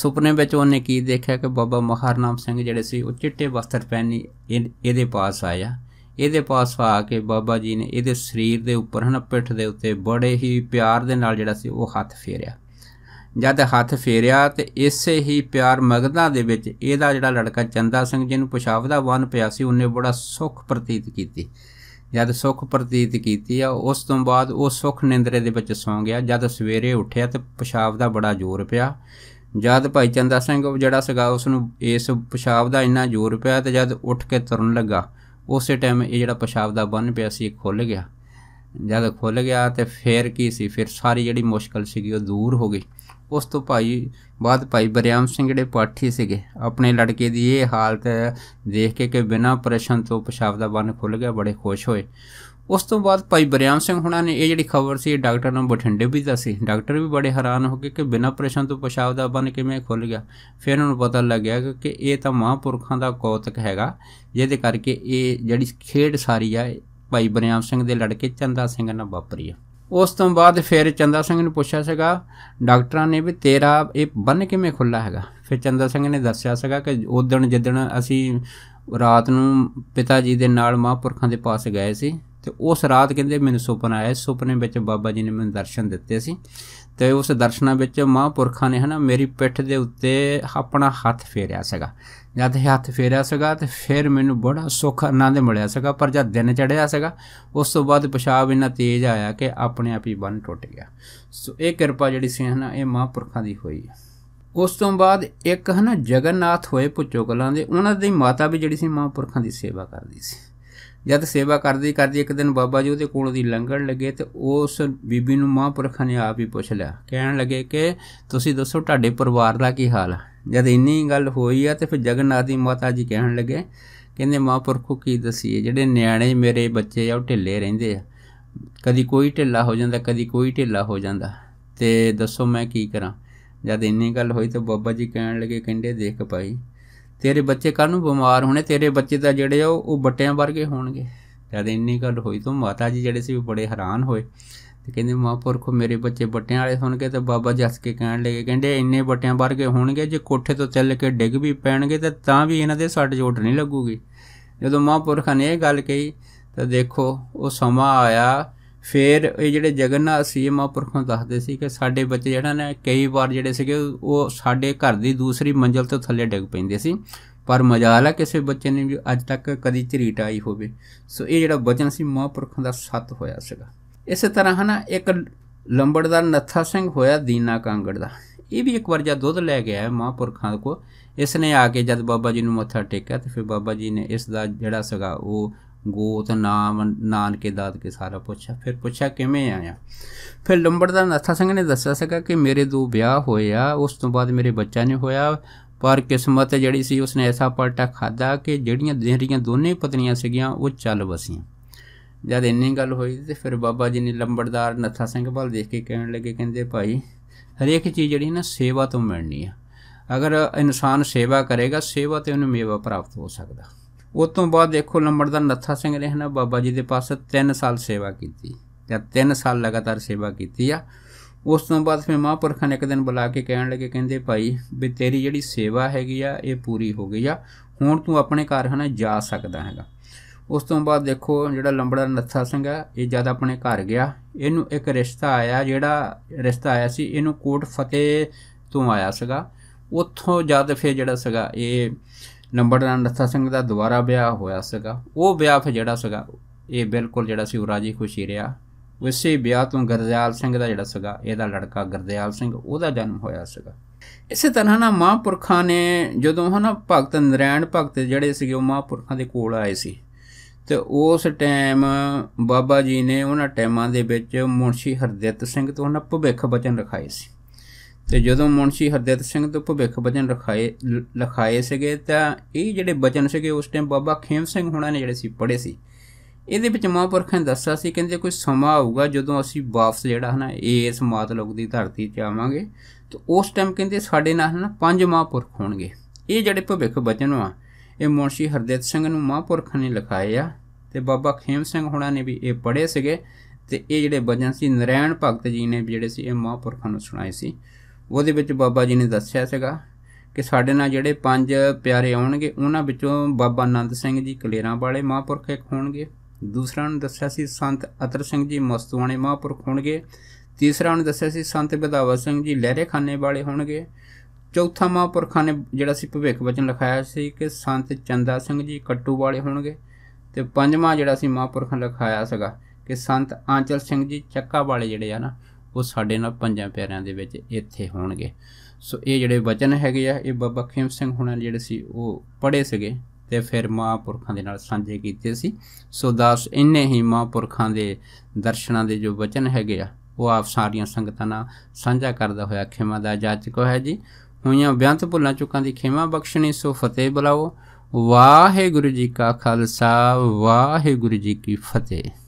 ਸੁਪਨੇ ਵਿੱਚ ਉਹਨੇ ਕੀ ਦੇਖਿਆ ਕਿ ਬਾਬਾ ਮਹਾਰਨਾਮ ਸਿੰਘ ਜਿਹੜੇ ਸੀ ਉਹ ਚਿੱਟੇ ਵਸਤਰ ਪਹਿਨੀ ਇਹਦੇ ਪਾਸ ਆਇਆ ਇਹਦੇ ਪਾਸ ਆ ਕੇ ਬਾਬਾ ਜੀ ਨੇ ਇਹਦੇ ਸਰੀਰ ਦੇ ਉੱਪਰ ਹਨ ਪਿੱਠ ਦੇ ਉੱਤੇ ਬੜੇ ਹੀ ਪਿਆਰ ਦੇ ਨਾਲ ਜਿਹੜਾ ਸੀ ਉਹ ਹੱਥ ਫੇਰਿਆ ਜਦ ਹੱਥ ਫੇਰਿਆ ਤੇ ਇਸੇ ਹੀ ਪਿਆਰ ਮਗਦਾਂ ਦੇ ਵਿੱਚ ਇਹਦਾ ਜਿਹੜਾ ਲੜਕਾ ਚੰਦਾ ਸਿੰਘ ਜਿਹਨੂੰ ਪਿਸ਼ਾਬ ਦਾ ਵਨ ਪਿਆ ਸੀ ਉਹਨੇ ਬੜਾ ਸੁੱਖ ਪ੍ਰਤੀਤ ਕੀਤੀ ਜਦ ਸੁੱਖ ਪ੍ਰਤੀਤ ਕੀਤੀ ਆ ਉਸ ਤੋਂ ਬਾਅਦ ਉਹ ਸੁੱਖ ਨਿੰਦਰੇ ਦੇ ਵਿੱਚ ਸੌਂ ਗਿਆ ਜਦ ਸਵੇਰੇ ਉੱਠਿਆ ਤੇ ਪਿਸ਼ਾਬ ਦਾ ਬੜਾ ਜ਼ੋਰ ਪਿਆ ਜਦ ਭਾਈ ਚੰਦਾ ਸਿੰਘ ਜਿਹੜਾ ਸਗਾ ਉਸ ਨੂੰ ਇਸ ਪਿਸ਼ਾਬ ਦਾ ਇੰਨਾ ਜ਼ੋਰ ਪਿਆ ਤੇ ਜਦ ਉੱਠ ਕੇ ਤੁਰਨ ਲੱਗਾ ਉਸੇ ਟਾਈਮ ਇਹ ਜਿਹੜਾ ਪਿਸ਼ਾਬ ਦਾ ਬੰਨ ਪਿਆ ਸੀ ਖੁੱਲ ਗਿਆ ਜਦ ਖੁੱਲ ਗਿਆ ਤੇ ਫੇਰ ਕੀ ਸੀ ਫਿਰ ਸਾਰੀ ਜਿਹੜੀ ਮੁਸ਼ਕਲ ਸੀਗੀ ਉਹ ਦੂਰ ਹੋ ਗਈ ਉਸ ਤੋਂ ਭਾਈ ਬਾਅਦ ਭਾਈ ਬਰਿਆਮ ਸਿੰਘ ਜਿਹੜੇ ਪਾਠੀ ਸੀਗੇ ਆਪਣੇ ਲੜਕੇ ਦੀ ਇਹ ਹਾਲਤ ਦੇਖ ਕੇ ਕਿ ਬਿਨਾਂ ਪ੍ਰਸ਼ਨ ਤੋਂ ਪਿਸ਼ਾਬ ਦਾ ਬੰਨ ਖੁੱਲ ਗਿਆ ਬੜੇ ਖੁਸ਼ ਹੋਏ ਉਸ ਤੋਂ ਬਾਅਦ ਭਾਈ ਬਰਿਆਮ ਸਿੰਘ ਹੁਣਾਂ ਨੇ ਇਹ ਜਿਹੜੀ ਖਬਰ ਸੀ ਡਾਕਟਰ ਨੂੰ ਬਠਿੰਡੇ ਵੀ ਦੱਸੀ ਡਾਕਟਰ ਵੀ ਬੜੇ ਹੈਰਾਨ ਹੋ ਗਏ ਕਿ ਬਿਨਾਂ ਪ੍ਰਸ਼ਨ ਤੋਂ ਪਿਸ਼ਾਬ ਦਾ ਬੰਨ ਕਿਵੇਂ ਖੁੱਲ ਗਿਆ ਫਿਰ ਉਹਨਾਂ ਨੂੰ ਪਤਾ ਲੱਗਿਆ ਕਿ ਇਹ ਤਾਂ ਮਹਾਪੁਰਖਾਂ ਦਾ ਕੌਤਕ ਹੈਗਾ ਜਿਹਦੇ ਕਰਕੇ ਇਹ ਜਿਹੜੀ ਖੇਡ ਸਾਰੀ ਆ ਭਾਈ ਬਰਿਆਮ ਸਿੰਘ ਦੇ ਲੜਕੇ ਚੰਦਾ ਸਿੰਘ ਨਾਲ ਵਾਪਰੀ ਆ ਉਸ ਤੋਂ ਬਾਅਦ ਫਿਰ ਚੰਦਾ ਸਿੰਘ ਨੂੰ ਪੁੱਛਿਆ ਸੀਗਾ ਡਾਕਟਰਾਂ ਨੇ ਵੀ ਤੇਰਾ ਇਹ ਬੰਨ ਕਿਵੇਂ ਖੁੱਲਾ ਹੈਗਾ ਫਿਰ ਚੰਦਾ ਸਿੰਘ ਨੇ ਦੱਸਿਆ ਸੀਗਾ ਕਿ ਉਸ ਦਿਨ ਜਿੱਦਣ ਅਸੀਂ ਰਾਤ ਨੂੰ ਪਿਤਾ ਜੀ ਦੇ ਨਾਲ ਮਹਾਂਪੁਰਖਾਂ ਦੇ ਪਾਸ ਗਏ ਸੀ ਤੇ ਉਸ ਰਾਤ ਕਹਿੰਦੇ ਮੈਨੂੰ ਸੁਪਨਾ ਆਇਆ ਸੁਪਨੇ ਵਿੱਚ ਬਾਬਾ ਜੀ ਨੇ ਮੈਨੂੰ ਦਰਸ਼ਨ ਦਿੱਤੇ ਸੀ ਤੇ ਉਸ ਦਰਸ਼ਨਾਂ ਵਿੱਚ ਮਹਾਂਪੁਰਖਾਂ ਨੇ ਹਨਾ ਮੇਰੀ ਪਿੱਠ ਦੇ ਉੱਤੇ ਆਪਣਾ ਹੱਥ ਫੇਰਿਆ ਸੀਗਾ ਜਦ ਹੱਥ ਫੇਰਿਆ ਸੀਗਾ ਤੇ ਫਿਰ ਮੈਨੂੰ ਬੜਾ ਸੁੱਖ ਆਨੰਦ ਮਿਲਿਆ ਸੀਗਾ ਪਰ ਜਦ ਦਿਨ ਚੜਿਆ ਸੀਗਾ ਉਸ ਤੋਂ ਬਾਅਦ ਪਿਸ਼ਾਬ ਇੰਨਾ ਤੇਜ਼ ਆਇਆ ਕਿ ਆਪਣੇ ਆਪ ਹੀ ਬੰਨ ਟੁੱਟ ਗਿਆ ਸੋ ਇਹ ਕਿਰਪਾ ਜਿਹੜੀ ਸੀ ਹਨਾ ਇਹ ਮਹਾਂਪੁਰਖਾਂ ਦੀ ਹੋਈ ਉਸ ਤੋਂ ਬਾਅਦ ਇੱਕ ਹਨਾ ਜਗਨਨਾਥ ਹੋਏ ਪੁੱਚੋ ਕਲਾਂ ਦੇ ਉਹਨਾਂ ਦੀ ਮਾਤਾ ਵੀ ਜਿਹੜੀ ਸੀ ਮਹਾਂਪੁਰਖਾਂ ਦੀ ਸੇਵਾ ਕਰਦੀ ਸੀ ਜਦ ਸੇਵਾ ਕਰਦੀ ਕਰਦੀ ਇੱਕ ਦਿਨ ਬਾਬਾ ਜੀ ਉਹਦੇ ਕੋਲ ਦੀ ਲੰਗੜ ਲੱਗੇ ਤੇ ਉਸ ਬੀਬੀ ਨੂੰ ਮਹਾਂਪੁਰਖਾਂ ਨੇ ਆਪ ਹੀ ਪੁੱਛ ਲਿਆ ਕਹਿਣ ਲੱਗੇ ਕਿ ਤੁਸੀਂ ਦੱਸੋ ਤੁਹਾਡੇ ਪਰਿਵਾਰ ਦਾ ਕੀ ਹਾਲ ਹੈ ਜਦ ਇੰਨੀ ਗੱਲ ਹੋਈ ਆ ਤੇ ਫਿਰ ਜਗਨਨਾਥ ਦੀ ਮਾਤਾ ਜੀ ਕਹਿਣ ਲੱਗੇ ਕਹਿੰਦੇ ਮਹਾਂਪੁਰਖੋ ਕੀ ਦਸੀਏ ਜਿਹੜੇ ਨਿਆਣੇ ਮੇਰੇ ਬੱਚੇ ਆ ਉਹ ਢਿੱਲੇ ਰਹਿੰਦੇ ਆ ਕਦੀ ਕੋਈ ਢਿੱਲਾ ਹੋ ਜਾਂਦਾ ਕਦੀ ਕੋਈ ਢਿੱਲਾ ਹੋ ਜਾਂਦਾ ਤੇ ਦੱਸੋ ਮੈਂ ਕੀ ਕਰਾਂ ਜਦ ਇੰਨੀ ਗੱਲ ਹੋਈ ਤਾਂ ਬਾਬਾ ਜੀ ਕਹਿਣ ਲੱਗੇ ਕਹਿੰਦੇ ਦੇਖ ਭਾਈ ਤੇਰੇ ਬੱਚੇ ਕੱਲ ਨੂੰ ਬਿਮਾਰ ਹੋਣੇ ਤੇਰੇ ਬੱਚੇ ਤਾਂ ਜਿਹੜੇ ਆ ਉਹ ਬੱਟਿਆਂ ਵਰਗੇ ਹੋਣਗੇ ਜਦ ਇੰਨੀ ਗੱਲ ਹੋਈ ਤਾਂ ਮਾਤਾ ਜੀ ਜਿਹੜੇ ਸੀ ਬੜੇ ਹੈਰਾਨ ਹੋਏ ਤੇ ਕਹਿੰਦੇ ਮਹਾਂਪੁਰਖੋ ਮੇਰੇ ਬੱਚੇ ਬੱਟਿਆਂ ਵਾਲੇ ਸੁਣ ਕੇ ਤੇ ਬਾਬਾ ਜੱਸ ਕੇ ਕਹਿਣ ਲੱਗੇ ਕਹਿੰਦੇ ਇੰਨੇ ਬੱਟਿਆਂ ਵਰਗੇ ਹੋਣਗੇ ਜੇ ਕੋਠੇ ਤੋਂ ਚੱਲ ਕੇ ਡਿੱਗ ਵੀ ਪੈਣਗੇ ਤੇ ਤਾਂ ਵੀ ਇਹਨਾਂ ਦੇ ਸੱਟ ਜੋੜ ਨਹੀਂ ਲੱਗੂਗੀ ਜਦੋਂ ਮਹਾਂਪੁਰਖਾਂ ਨੇ ਇਹ ਗੱਲ ਕਹੀ ਤਾਂ ਦੇਖੋ ਉਹ ਸਮਾਂ ਆਇਆ ਫੇਰ ਇਹ ਜਿਹੜੇ ਜਗਨਨਾਥ ਸੀ ਮਹਾਂਪੁਰਖੋਂ ਦੱਸਦੇ ਸੀ ਕਿ ਸਾਡੇ ਬੱਚੇ ਜਿਹੜਾ ਨੇ ਕਈ ਵਾਰ ਜਿਹੜੇ ਸੀਗੇ ਉਹ ਸਾਡੇ ਘਰ ਦੀ ਦੂਸਰੀ ਮੰਜ਼ਲ ਤੋਂ ਥੱਲੇ ਡਿੱਗ ਪੈਂਦੇ ਸੀ ਪਰ ਮਜਾਲ ਹੈ ਕਿਸੇ ਬੱਚੇ ਨੇ ਵੀ ਅੱਜ ਤੱਕ ਕਦੀ ਝਰੀਟ ਆਈ ਹੋਵੇ ਸੋ ਇਹ ਜਿਹੜਾ ਬਚਨ ਸੀ ਮਹਾਂਪੁਰਖਾਂ ਦਾ ਸੱਤ ਹੋਇਆ ਸੀਗਾ ਇਸੇ ਤਰ੍ਹਾਂ ਹਨਾ ਇੱਕ ਲੰਬੜਦਾਰ ਨੱਥਾ ਸਿੰਘ ਹੋਇਆ ਦੀਨਾ ਕਾਂਗੜ ਦਾ ਇਹ ਵੀ ਇੱਕ ਵਾਰ ਜਦ ਦੁੱਧ ਲੈ ਗਿਆ ਮਹਾਂਪੁਰਖਾਂ ਕੋ ਇਸ ਨੇ ਆ ਕੇ ਜਦ ਬਾਬਾ ਜੀ ਨੂੰ ਮੱਥਾ ਟੇਕਿਆ ਤੇ ਫਿਰ ਬਾਬਾ ਜੀ ਨੇ ਇਸ ਦਾ ਜਿਹੜਾ ਸਗਾ ਉਹ ਗੋਤ ਨਾਮ ਨਾਨਕੇ ਦਾਤ ਕੇ ਸਾਰਾ ਪੁੱਛਿਆ ਫਿਰ ਪੁੱਛਿਆ ਕਿਵੇਂ ਆਇਆ ਫਿਰ ਲੰਬੜਦਾਰ ਨੱਥਾ ਸਿੰਘ ਨੇ ਦੱਸਿਆ ਸਗਾ ਕਿ ਮੇਰੇ ਦੋ ਵਿਆਹ ਹੋਇਆ ਉਸ ਤੋਂ ਬਾਅਦ ਮੇਰੇ ਬੱਚਾ ਨਹੀਂ ਹੋਇਆ ਪਰ ਕਿਸਮਤ ਜਿਹੜੀ ਸੀ ਉਸਨੇ ਐਸਾ ਪਲਟਾ ਖਾਦਾ ਕਿ ਜਿਹੜੀਆਂ ਦੇਹਰੀਆਂ ਦੋਨੇ ਪਤਨੀਆਂ ਸੀਗੀਆਂ ਉਹ ਚੱਲ ਵਸੀਆਂ ਜਦ ਇੰਨੀ ਗੱਲ ਹੋਈ ਤੇ ਫਿਰ ਬਾਬਾ ਜੀ ਨੇ ਲੰਬੜਦਾਰ ਨੱਥਾ ਸਿੰਘ ਵੱਲ ਦੇਖ ਕੇ ਕਹਿਣ ਲੱਗੇ ਕਹਿੰਦੇ ਭਾਈ ਹਰੇਕ ਚੀਜ਼ ਜਿਹੜੀ ਨਾ ਸੇਵਾ ਤੋਂ ਮਿਲਣੀ ਆ ਅਗਰ ਇਨਸਾਨ ਸੇਵਾ ਕਰੇਗਾ ਸੇਵਾ ਤੇ ਉਹਨੂੰ ਮੇਵਾ ਪ੍ਰਾਪਤ ਹੋ ਸਕਦਾ ਉਸ ਤੋਂ ਬਾਅਦ ਦੇਖੋ ਲੰਬੜਦਾਰ ਨੱਥਾ ਸਿੰਘ ਨੇ ਹਨਾ ਬਾਬਾ ਜੀ ਦੇ ਪਾਸ 3 ਸਾਲ ਸੇਵਾ ਕੀਤੀ ਤੇ 3 ਸਾਲ ਲਗਾਤਾਰ ਸੇਵਾ ਕੀਤੀ ਆ ਉਸ ਤੋਂ ਬਾਅਦ ਫਿਰ ਮਹਾਂਪੁਰਖਾਂ ਨੇ ਇੱਕ ਦਿਨ ਬੁਲਾ ਕੇ ਕਹਿਣ ਲੱਗੇ ਕਹਿੰਦੇ ਭਾਈ ਵੀ ਤੇਰੀ ਜਿਹੜੀ ਸੇਵਾ ਹੈਗੀ ਆ ਇਹ ਪੂਰੀ ਹੋ ਗਈ ਆ ਹੁਣ ਤੂੰ ਆਪਣੇ ਘਰ ਹਨਾ ਜਾ ਸਕਦਾ ਹੈਗਾ ਉਸ ਤੋਂ ਬਾਅਦ ਦੇਖੋ ਜਿਹੜਾ ਲੰਬੜਾ ਨੱਥਾ ਸਿੰਘ ਹੈ ਇਹ ਜਦ ਆਪਣੇ ਘਰ ਗਿਆ ਇਹਨੂੰ ਇੱਕ ਰਿਸ਼ਤਾ ਆਇਆ ਜਿਹੜਾ ਰਿਸ਼ਤਾ ਆਇਆ ਸੀ ਇਹਨੂੰ ਕੋਟ ਫਤਿਹ ਤੋਂ ਆਇਆ ਸੀਗਾ ਉੱਥੋਂ ਜਦ ਫਿਰ ਜਿਹੜਾ ਸੀਗਾ ਇਹ ਲੰਬੜਾ ਨੱਥਾ ਸਿੰਘ ਦਾ ਦੁਬਾਰਾ ਵਿਆਹ ਹੋਇਆ ਸੀਗਾ ਉਹ ਵਿਆਹ ਫੇ ਜਿਹੜਾ ਸੀਗਾ ਇਹ ਬਿਲਕੁਲ ਜਿਹੜਾ ਸੀ ਉਹ ਰਾਜੀ ਖੁਸ਼ੀ ਰਿਹਾ ਉਸੇ ਵਿਆਹ ਤੋਂ ਗਰਦਿਆਲ ਸਿੰਘ ਦਾ ਜਿਹੜਾ ਸੀਗਾ ਇਹਦਾ ਲੜਕਾ ਗਰਦਿਆਲ ਸਿੰਘ ਉਹਦਾ ਜਨਮ ਹੋਇਆ ਸੀਗਾ ਇਸੇ ਤਰ੍ਹਾਂ ਨਾ ਮਹਾਂਪੁਰਖਾਂ ਨੇ ਜਦੋਂ ਹਨਾ ਭਗਤ ਨਰੈਣ ਭਗਤ ਜਿਹੜੇ ਸੀਗੇ ਉਹ ਮਹਾਂਪੁਰਖਾਂ ਦੇ ਕੋਲ ਆਏ ਸੀ ਤੇ ਉਸ ਟਾਈਮ ਬਾਬਾ ਜੀ ਨੇ ਉਹਨਾਂ ਟਾਈਮਾਂ ਦੇ ਵਿੱਚ ਮੁਨਸ਼ੀ ਹਰਦੇਤ ਸਿੰਘ ਤੋਂ ਉਹਨਾਂ ਭਵਿੱਖ ਬਚਨ ਰਖਾਏ ਸੀ ਤੇ ਜਦੋਂ ਮੁਨਸ਼ੀ ਹਰਦੇਤ ਸਿੰਘ ਤੋਂ ਭਵਿੱਖ ਬਚਨ ਰਖਾਏ ਲਖਾਏ ਸੀਗੇ ਤਾਂ ਇਹ ਜਿਹੜੇ ਬਚਨ ਸੀਗੇ ਉਸ ਟਾਈਮ ਬਾਬਾ ਖੇਮ ਸਿੰਘ ਹੁਣਾਂ ਨੇ ਜਿਹੜੇ ਸੀ ਪੜ੍ਹੇ ਸੀ ਇਹਦੇ ਵਿੱਚ ਮਹਾਂਪੁਰਖਾਂ ਨੇ ਦੱਸਿਆ ਸੀ ਕਹਿੰਦੇ ਕੋਈ ਸਮਾਂ ਆਊਗਾ ਜਦੋਂ ਅਸੀਂ ਵਾਪਸ ਜਿਹੜਾ ਹਨਾ ਇਸ ਲੋਕ ਦੀ ਧਰਤੀ ਤੇ ਆਵਾਂਗੇ ਤੇ ਉਸ ਟਾਈਮ ਕਹਿੰਦੇ ਸਾਡੇ ਨਾਲ ਹਨਾ ਪੰਜ ਮਹਾਂਪੁਰਖ ਹੋਣਗੇ ਇਹ ਜਿਹੜੇ ਭਵਿੱਖ ਬਚਨ ਆ ਇਹ ਮੌਸ਼ੀ ਹਰਦੇਵ ਸਿੰਘ ਨੂੰ ਮਹਾਂਪੁਰਖਾਂ ਨੇ ਲਿਖਾਏ ਆ ਤੇ ਬਾਬਾ ਖੇਮ ਸਿੰਘ ਹੋਣਾ ਨੇ ਵੀ ਇਹ ਪੜ੍ਹੇ ਸੀਗੇ ਤੇ ਇਹ ਜਿਹੜੇ ਬਜਨ ਸੀ ਨਰੈਣ ਭਗਤ ਜੀ ਨੇ ਜਿਹੜੇ ਸੀ ਇਹ ਮਹਾਂਪੁਰਖਾਂ ਨੂੰ ਸੁਣਾਏ ਸੀ ਉਹਦੇ ਵਿੱਚ ਬਾਬਾ ਜੀ ਨੇ ਦੱਸਿਆ ਸੀਗਾ ਕਿ ਸਾਡੇ ਨਾਲ ਜਿਹੜੇ ਪੰਜ ਪਿਆਰੇ ਆਉਣਗੇ ਉਹਨਾਂ ਵਿੱਚੋਂ ਬਾਬਾ ਆਨੰਦ ਸਿੰਘ ਜੀ ਕਲੇਰਾਂ ਵਾਲੇ ਮਹਾਂਪੁਰਖ ਇੱਕ ਹੋਣਗੇ ਦੂਸਰਾ ਨੂੰ ਦੱਸਿਆ ਸੀ ਸੰਤ ਅਤਰ ਸਿੰਘ ਜੀ ਮਸਤੂਆਣੇ ਮਹਾਂਪੁਰਖ ਹੋਣਗੇ ਤੀਸਰਾ ਨੂੰ ਦੱਸਿਆ ਸੀ ਸੰਤ ਵਿਦਾਵਾ ਸਿੰਘ ਜੀ ਲਹਿਰੇਖਾਨੇ ਵਾਲੇ ਹੋਣਗੇ ਚੌਥਾ ਮਹਾਂਪੁਰਖਾਂ ਨੇ ਜਿਹੜਾ ਸੀ ਭਵਿੱਖ ਵਚਨ ਲਿਖਾਇਆ ਸੀ ਕਿ ਸੰਤ ਚੰਦਾ ਸਿੰਘ ਜੀ ਕੱਟੂ ਵਾਲੇ ਹੋਣਗੇ ਤੇ ਪੰਜਵਾਂ ਜਿਹੜਾ ਸੀ ਮਹਾਂਪੁਰਖਾਂ ਲਿਖਾਇਆ ਸੀਗਾ ਕਿ ਸੰਤ ਆਂਚਲ ਸਿੰਘ ਜੀ ਚੱਕਾ ਵਾਲੇ ਜਿਹੜੇ ਆ ਨਾ ਉਹ ਸਾਡੇ ਨਾਲ ਪੰਜਾਂ ਪਿਆਰਿਆਂ ਦੇ ਵਿੱਚ ਇੱਥੇ ਹੋਣਗੇ ਸੋ ਇਹ ਜਿਹੜੇ ਵਚਨ ਹੈਗੇ ਆ ਇਹ ਬਾਬਾ ਖੇਮ ਸਿੰਘ ਹੁਣਾਂ ਜਿਹੜੇ ਸੀ ਉਹ ਪੜ੍ਹੇ ਸੀਗੇ ਤੇ ਫਿਰ ਮਹਾਂਪੁਰਖਾਂ ਦੇ ਨਾਲ ਸਾਂਝੇ ਕੀਤੇ ਸੀ ਸੋ ਦਾਸ ਇੰਨੇ ਹੀ ਮਹਾਂਪੁਰਖਾਂ ਦੇ ਦਰਸ਼ਨਾਂ ਦੇ ਜੋ ਵਚਨ ਹੈਗੇ ਆ ਉਹ ਆਪ ਸਾਰੀਆਂ ਸੰਗਤਾਂ ਨਾਲ ਸਾਂਝਾ ਕਰਦਾ ਹੋਇਆ ਖਿਮਾ ਦਾ ਜਾਚਕ ਹੈ ਜੀ ਹੋਈਆਂ ਬਿਆੰਤ ਭੁੱਲਾਂ ਚੁੱਕਾਂ ਦੀ ਖਿਮਾ ਬਖਸ਼ਣੀ ਸੋ ਫਤਿਹ ਬੁਲਾਓ ਵਾਹਿਗੁਰੂ ਜੀ ਕਾ ਖਾਲਸਾ ਵਾਹਿਗੁਰੂ ਜੀ ਕੀ ਫਤਿਹ